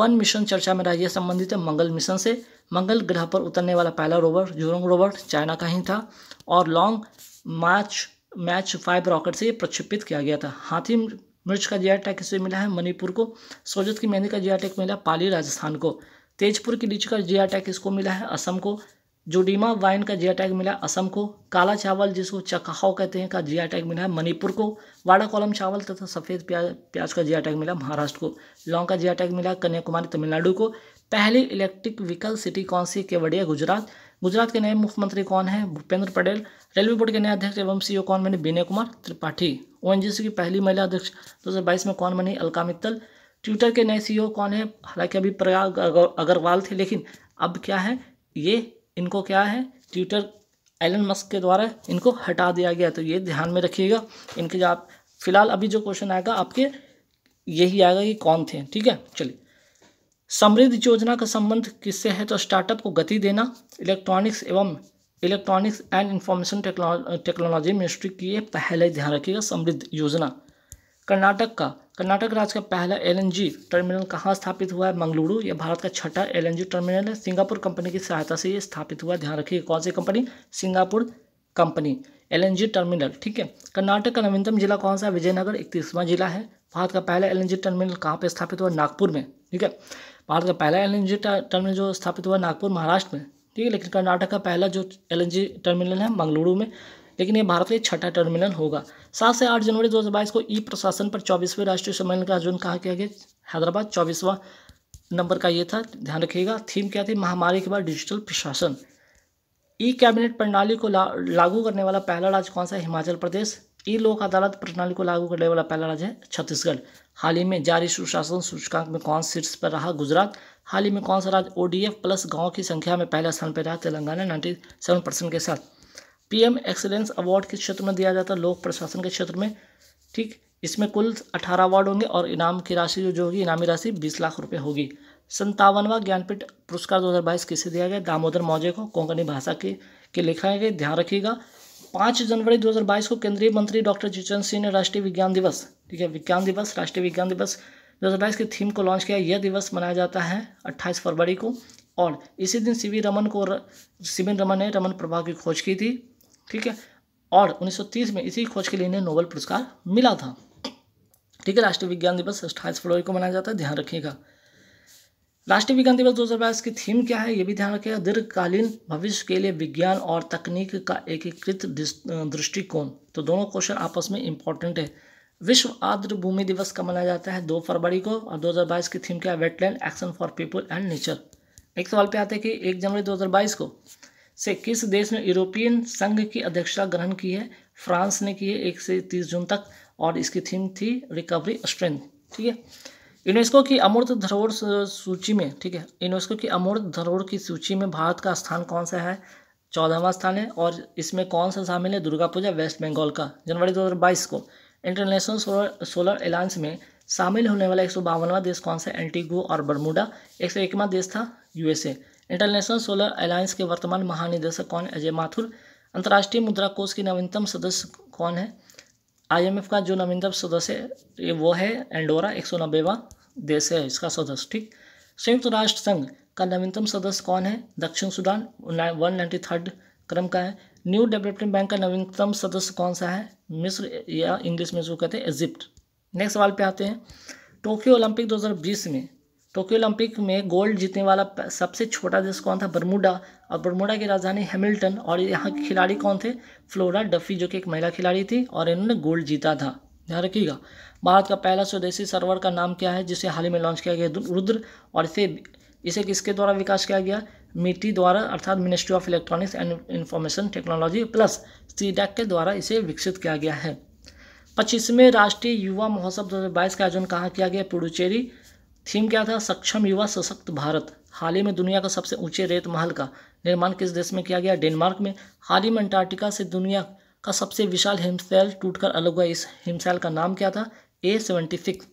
वन मिशन चर्चा में रहा यह संबंधित है मंगल मिशन से मंगल ग्रह पर उतरने वाला पहला रोवर जुरंग रोवर चाइना का ही था और long march match five rocket से प्रक्षेपित किया गया था हाथी मिर्च का जिया अटैक किसे मिला है मणिपुर को सोजत की मेहंदी का जिया अटैक मिला पाली राजस्थान को तेजपुर की लीची का जिया अटैक किसको मिला है असम को जोडीमा वाइन का जिया अटैक मिला असम को काला चावल जिसको चकाहाव कहते हैं का जिया अटैक मिला है मणिपुर को वाड़ा कॉलम चावल तथा सफ़ेद प्याज प्याज का जिया अटैक मिला महाराष्ट्र को लौंग का जिया अटैक मिला कन्याकुमारी तमिलनाडु को पहली इलेक्ट्रिक व्हीकल सिटी कौन सी केवड़िया गुजरात गुजरात के नए मुख्यमंत्री कौन है भूपेंद्र पटेल रेलवे बोर्ड के नए अध्यक्ष एवं सी e कौन बने विनय कुमार त्रिपाठी ओ की पहली महिला अध्यक्ष दो में कौन बनी अलका मित्तल ट्विटर के नए सी e कौन है हालांकि अभी प्रयाग अग्रवाल थे लेकिन अब क्या है ये इनको क्या है ट्विटर एलन मस्क के द्वारा इनको हटा दिया गया तो ये ध्यान में रखिएगा इनके जो आप फिलहाल अभी जो क्वेश्चन आएगा आपके यही आएगा कि कौन थे ठीक है चलिए समृद्ध योजना का संबंध किससे है तो स्टार्टअप को गति देना इलेक्ट्रॉनिक्स एवं electronics and information technology ministry की ये पहले ध्यान रखिएगा समृद्ध योजना कर्नाटक का कर्नाटक राज्य का पहला एलएनजी टर्मिनल कहाँ स्थापित हुआ है मंगलुरु यह भारत का छठा एलएनजी टर्मिनल है सिंगापुर कंपनी की सहायता से ये स्थापित हुआ ध्यान रखिए कौन सी company Singapore company LNG terminal ठीक है कर्नाटक का नवीनतम जिला कौन सा है विजयनगर इकतीसवां जिला है भारत का पहला एल टर्मिनल कहाँ पर स्थापित हुआ नागपुर में ठीक है भारत का पहला एल टर्मिनल जो स्थापित हुआ नागपुर महाराष्ट्र में ठीक है लेकिन कर्नाटक का पहला जो एल टर्मिनल है मंगलुरु में लेकिन ये भारत का छठा टर्मिनल होगा सात से आठ जनवरी बाईस को ई प्रशासन पर चौबीसवें राष्ट्रीय सम्मेलन का आयोजन कहा गया हैदराबाद चौबीसवां नंबर का ये था ध्यान रखिएगा थीम क्या थी महामारी के बाद डिजिटल प्रशासन ई कैबिनेट प्रणाली को ला, लागू करने वाला पहला राज्य कौन सा है हिमाचल प्रदेश ई लोक अदालत प्रणाली को लागू करने वाला पहला राज्य है छत्तीसगढ़ हाल ही में जारी सुशासन सूचकांक में कौन शीर्ष पर रहा गुजरात हाल ही में कौन सा राज्य ओ प्लस गाँव की संख्या में पहला स्थान पर रहा तेलंगाना नाइन्टी सेवन परसेंट के साथ पीएम एक्सेलेंस अवार्ड के क्षेत्र में दिया जाता है लोक प्रशासन के क्षेत्र में ठीक इसमें कुल अठारह अवार्ड होंगे और इनाम की राशि जो होगी इनामी राशि बीस लाख रुपये होगी संतावनवा ज्ञानपीठ पुरस्कार 2022 किसे दिया गया दामोदर मौजे को कोंकणी भाषा के, के लिखाएंगे ध्यान रखिएगा पाँच जनवरी 2022 को केंद्रीय मंत्री डॉक्टर जितेंद्र सिंह ने राष्ट्रीय विज्ञान दिवस ठीक है विज्ञान दिवस राष्ट्रीय विज्ञान दिवस 2022 की थीम को लॉन्च किया यह दिवस मनाया जाता है 28 फरवरी को और इसी दिन सी रमन को सीवी रमन ने रमन प्रभाव की खोज की थी ठीक है और उन्नीस में इसी खोज के लिए इन्हें नोबल पुरस्कार मिला था ठीक है राष्ट्रीय विज्ञान दिवस अट्ठाईस फरवरी को मनाया जाता है ध्यान रखिएगा राष्ट्रीय विज्ञान दिवस दो की थीम क्या है ये भी ध्यान रखें दीर्घकालीन भविष्य के लिए विज्ञान और तकनीक का एकीकृत दृष्टिकोण तो दोनों क्वेश्चन आपस में इंपॉर्टेंट है विश्व आर्द्र भूमि दिवस का मनाया जाता है दो फरवरी को और 2022 की थीम क्या है wetland action for people and nature एक सवाल पे आते हैं कि एक जनवरी 2022 को से किस देश ने यूरोपियन संघ की अध्यक्षता ग्रहण की है फ्रांस ने की है एक से तीस जून तक और इसकी थीम थी रिकवरी स्ट्रेंथ ठीक है यूनेस्को की अमूर्त धरोहर सूची में ठीक है यूनेस्को की अमूर्त धरोहर की सूची में भारत का स्थान कौन सा है चौदहवा स्थान है और इसमें कौन सा शामिल है दुर्गा पूजा वेस्ट बंगाल का जनवरी 2022 को इंटरनेशनल सोलर सोलर अलायंस में शामिल होने वाला एक देश कौन सा एंटीगो और बरमूडा एक देश था यूएसए इंटरनेशनल सोलर अलायंस के वर्तमान महानिदेशक कौन है अजय माथुर अंतर्राष्ट्रीय मुद्रा कोष के नवीनतम सदस्य कौन है आईएमएफ का जो नवीनतम सदस्य ये वो है एंडोरा एक सौ नब्बेवा देश है इसका सदस्य ठीक संयुक्त राष्ट्र संघ का नवीनतम सदस्य कौन है दक्षिण सूडान वन नाइन्टी थर्ड क्रम का है न्यू डेवलपमेंट बैंक का नवीनतम सदस्य कौन सा है मिस्र या इंग्लिश में जो कहते हैं इजिप्ट नेक्स्ट सवाल पे आते हैं टोक्यो ओलंपिक 2020 में टोक्यो ओलंपिक में गोल्ड जीतने वाला सबसे छोटा देश कौन था बरमुडा और बर्मुडा की राजधानी हैमिल्टन और यहाँ के खिलाड़ी कौन थे फ्लोरा डफी जो कि एक महिला खिलाड़ी थी और इन्होंने गोल्ड जीता था ध्यान रखिएगा भारत का पहला स्वदेशी सर्वर का नाम क्या है जिसे हाल ही में लॉन्च किया गया रुद्र और इसे इसे किसके द्वारा विकास किया गया मिट्टी द्वारा अर्थात ministry of electronics and information technology plus C के द्वारा इसे विकसित किया गया है पच्चीसवें राष्ट्रीय युवा महोत्सव 2022 का आयोजन कहाँ किया गया पुडुचेरी थीम क्या था सक्षम युवा सशक्त भारत हाल ही में दुनिया का सबसे ऊंचे रेत महल का निर्माण किस देश में किया गया डेनमार्क में हाल ही में अंटार्कटिका से दुनिया का सबसे विशाल हिमसैल टूटकर अलग हुआ इस हिमसैल का नाम क्या था ए सेवेंटी सिक्स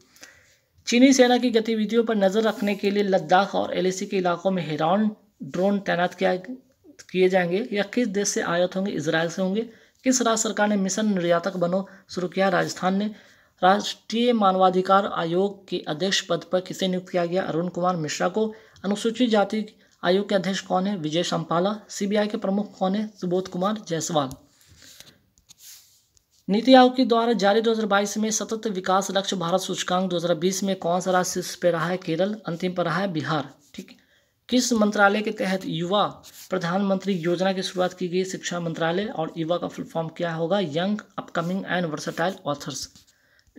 चीनी सेना की गतिविधियों पर नज़र रखने के लिए लद्दाख और एल के इलाकों में हेरान ड्रोन तैनात किया किए जाएंगे या किस देश से आयात होंगे इसराइल से होंगे किस राज्य सरकार ने मिशन निर्यातक बनो शुरू किया राजस्थान ने राष्ट्रीय मानवाधिकार आयोग के अध्यक्ष पद पर किसे नियुक्त किया गया अरुण कुमार मिश्रा को अनुसूचित जाति आयोग के अध्यक्ष कौन है विजय संपाला सीबीआई के प्रमुख कौन है सुबोध कुमार जायसवाल नीति आयोग के द्वारा जारी 2022 में सतत विकास लक्ष्य भारत सूचकांक 2020 में कौन सा राज्य पे रहा है केरल अंतिम पर रहा है बिहार ठीक किस मंत्रालय के तहत युवा प्रधानमंत्री योजना की शुरुआत की गई शिक्षा मंत्रालय और युवा का फुल फॉर्म क्या होगा young upcoming and versatile authors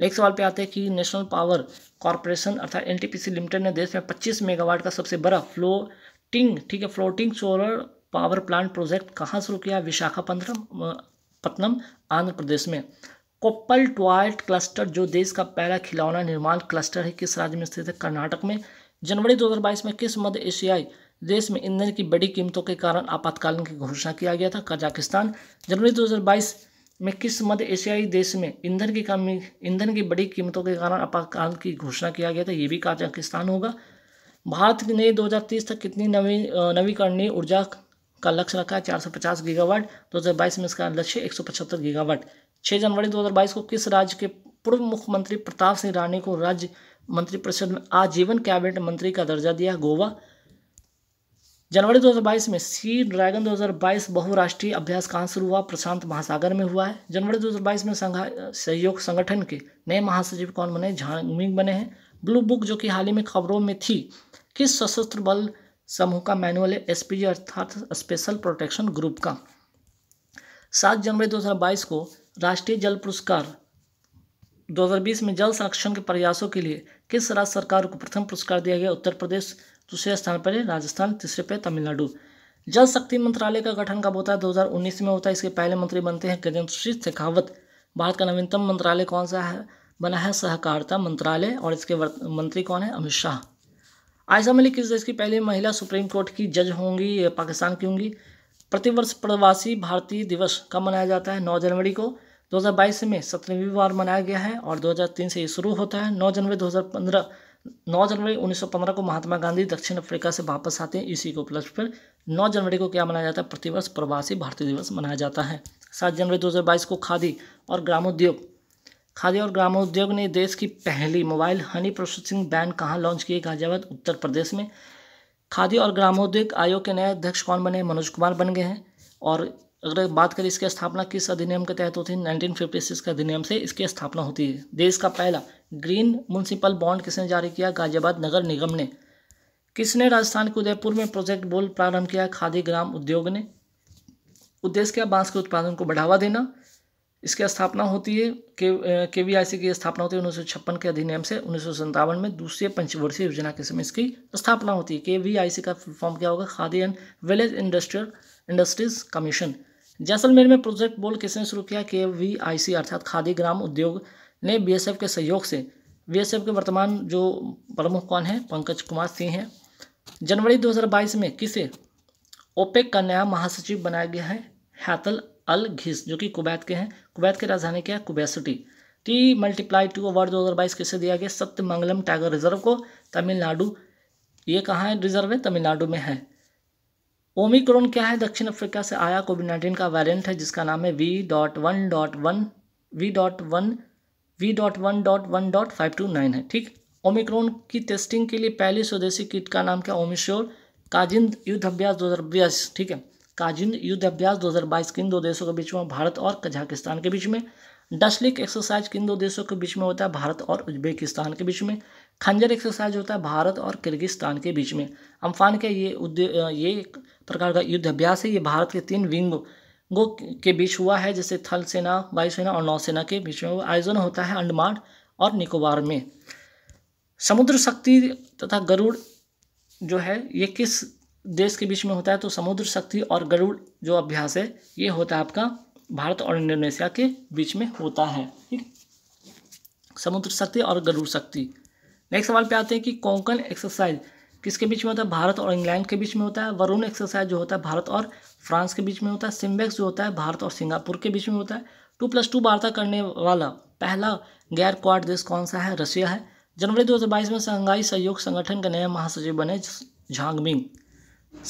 एक सवाल पे आते हैं कि नेशनल पावर कॉरपोरेशन अर्थात एनटीपीसी लिमिटेड ने देश में 25 मेगावाट का सबसे बड़ा फ्लोटिंग ठीक है floating solar power plant project कहाँ शुरू किया विशाखापत्नम पत्नम आंध्र प्रदेश में कोप्पल ट्वाइट क्लस्टर जो देश का पहला खिलौना निर्माण क्लस्टर है किस राज्य में स्थित है कर्नाटक में जनवरी 2022 में किस मध्य एशियाई देश में ईंधन की बड़ी कीमतों के कारण आपातकालीन की घोषणा किया गया था कजाकिस्तान जनवरी में किस मध्य एशियाई देश में ईंधन की कमी ईंधन की बड़ी कीमतों के कारण आपातकाल की घोषणा किया गया था ये भी काजाकिस्तान होगा भारत ने 2030 तक कितनी नवी नवीकरणीय ऊर्जा का लक्ष्य रखा है चार गीगावाट 2022 में इसका लक्ष्य एक गीगावाट 6 जनवरी 2022 को किस राज्य के पूर्व मुख्यमंत्री प्रताप सिंह रानी को राज्य मंत्रिपरिषद में आजीवन कैबिनेट मंत्री का दर्जा दिया गोवा जनवरी 2022 में सी ड्रैगन 2022 बहुराष्ट्रीय अभ्यास कहाँ शुरू हुआ प्रशांत महासागर में हुआ है जनवरी 2022 में संघा सहयोग संगठन के नए महासचिव कौन बने झांगमिंग बने हैं ब्लू बुक जो कि हाल ही में खबरों में थी किस सशस्त्र बल समूह का मैनुअल है एस अर्थात स्पेशल प्रोटेक्शन ग्रुप का सात जनवरी दो को राष्ट्रीय जल पुरस्कार 2020 में जल संरक्षण के प्रयासों के लिए किस राज्य सरकार को प्रथम पुरस्कार दिया गया उत्तर प्रदेश दूसरे स्थान पर है राजस्थान तीसरे पे तमिलनाडु जल शक्ति मंत्रालय का गठन कब होता है 2019 में होता है इसके पहले मंत्री बनते हैं गजेंद्र सिंह शेखावत भारत का नवीनतम मंत्रालय कौन सा है बना है सहकारिता मंत्रालय और इसके मंत्री कौन है अमित शाह आयशा मलिक किस देश की पहली महिला सुप्रीम कोर्ट की जज होंगी पाकिस्तान की होंगी प्रतिवर्ष प्रवासी भारतीय दिवस कब मनाया जाता है नौ जनवरी को 2022 में सत्रहवीं बार मनाया गया है और 2003 से ये शुरू होता है 9 जनवरी 9 जनवरी 1915 को महात्मा गांधी दक्षिण अफ्रीका से वापस आते हैं इसी को उपलक्ष्य पर 9 जनवरी को क्या मनाया जाता है प्रतिवर्ष प्रवासी भारतीय दिवस मनाया जाता है 7 जनवरी 2022 को खादी और ग्रामोद्योग खादी और ग्रामोद्योग ने देश की पहली मोबाइल हनी प्रोसेसिंग बैन कहाँ लॉन्च की गाजियाबाद उत्तर प्रदेश में खादी और ग्रामोद्योग आयोग के नए अध्यक्ष कौन बने मनोज कुमार बन गए हैं और अगर बात करें इसकी स्थापना किस अधिनियम के तहत होती है 1956 के अधिनियम से इसकी स्थापना होती है देश का पहला ग्रीन म्यूनसिपल बॉन्ड किसने जारी किया गाजियाबाद नगर निगम ने किसने राजस्थान के उदयपुर में प्रोजेक्ट बोल प्रारंभ किया खादी ग्राम उद्योग ने उद्देश्य क्या बांस के उत्पादन को बढ़ावा देना इसकी स्थापना होती है के के वी आई सी की स्थापना होती है उन्नीस के अधिनियम से उन्नीस में दूसरे पंचवर्षीय योजना के समय इसकी स्थापना होती है के वी आई सी का फॉर्म क्या होगा Khadi and village industrial industries commission Jaisalmer में प्रोजेक्ट बोल किसने शुरू किया के वी आई सी अर्थात खादी ग्राम उद्योग ने बीएसएफ के सहयोग से बीएसएफ के वर्तमान जो प्रमुख कौन है पंकज कुमार सिंह हैं जनवरी 2022 में किसे ओपेक का नया महासचिव बनाया गया है हैतल अल घिस जो कि कुवैत के हैं कुवैत की राजधानी क्या है कुबैसिटी टी मल्टीप्लाई टू अवार्ड दो हज़ार बाईस किसे दिया गया सत्यमंगलम टाइगर रिजर्व को तमिलनाडु ये कहाँ है रिजर्व है तमिलनाडु में है ओमिक्रोन क्या है दक्षिण अफ्रीका से आया कोविड नाइन्टीन का वेरिएंट है जिसका नाम है V dot one dot one V dot one V dot one dot one dot five two nine है ठीक ओमिक्रोन की टेस्टिंग के लिए पहली स्वदेशी किट का नाम क्या ओमिश्योर काजिंद युद्ध अभ्यास दो हज़ार बीस ठीक है काजिंद युद्ध अभ्यास बाईस किन दो देशों के बीच में भारत और कजाकिस्तान के बीच में डस्लिक एक्सरसाइज किन दो देशों के बीच में होता है भारत और उज्बेकिस्तान के बीच में खंजर एक्सरसाइज होता है भारत और किर्गिस्तान के बीच में अम्फान के ये ये एक प्रकार का युद्ध अभ्यास है ये भारत के तीन विंगों के बीच हुआ है जैसे थल सेना वायुसेना और नौसेना के बीच में आयोजन होता है अंडमान और निकोबार में समुद्र शक्ति तथा गरुड़ जो है ये किस देश के बीच में होता है तो समुद्र शक्ति और गरुड़ जो अभ्यास है ये होता है आपका भारत और इंडोनेशिया के बीच में होता है ठीक समुद्र शक्ति और गरुड़ शक्ति नेक्स्ट सवाल पे आते हैं कि कोंकण एक्सरसाइज किसके बीच में होता है भारत और इंग्लैंड के बीच में होता है वरुण एक्सरसाइज जो होता है भारत और फ्रांस के बीच में होता है सिम्बेक्स जो होता है भारत और सिंगापुर के बीच में होता है टू प्लस टू वार्ता करने वाला पहला गैर क्वाड देश कौन सा है रशिया है जनवरी 2022 में शंघाई सहयोग संगठन के नए महासचिव बने झांगमिंग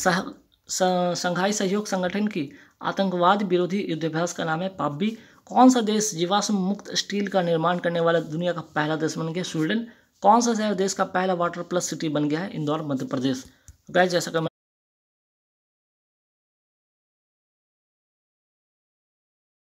संघाई शंघाई सहयोग संगठन की आतंकवाद विरोधी युद्धाभ्यास का नाम है पाबी कौन सा देश जीवाश्म मुक्त स्टील का निर्माण करने वाला दुनिया का पहला देश बन गया स्वीडन कौन सा शहर देश का पहला वाटर प्लस सिटी बन गया है इंदौर मध्य प्रदेश गैस जैसा कि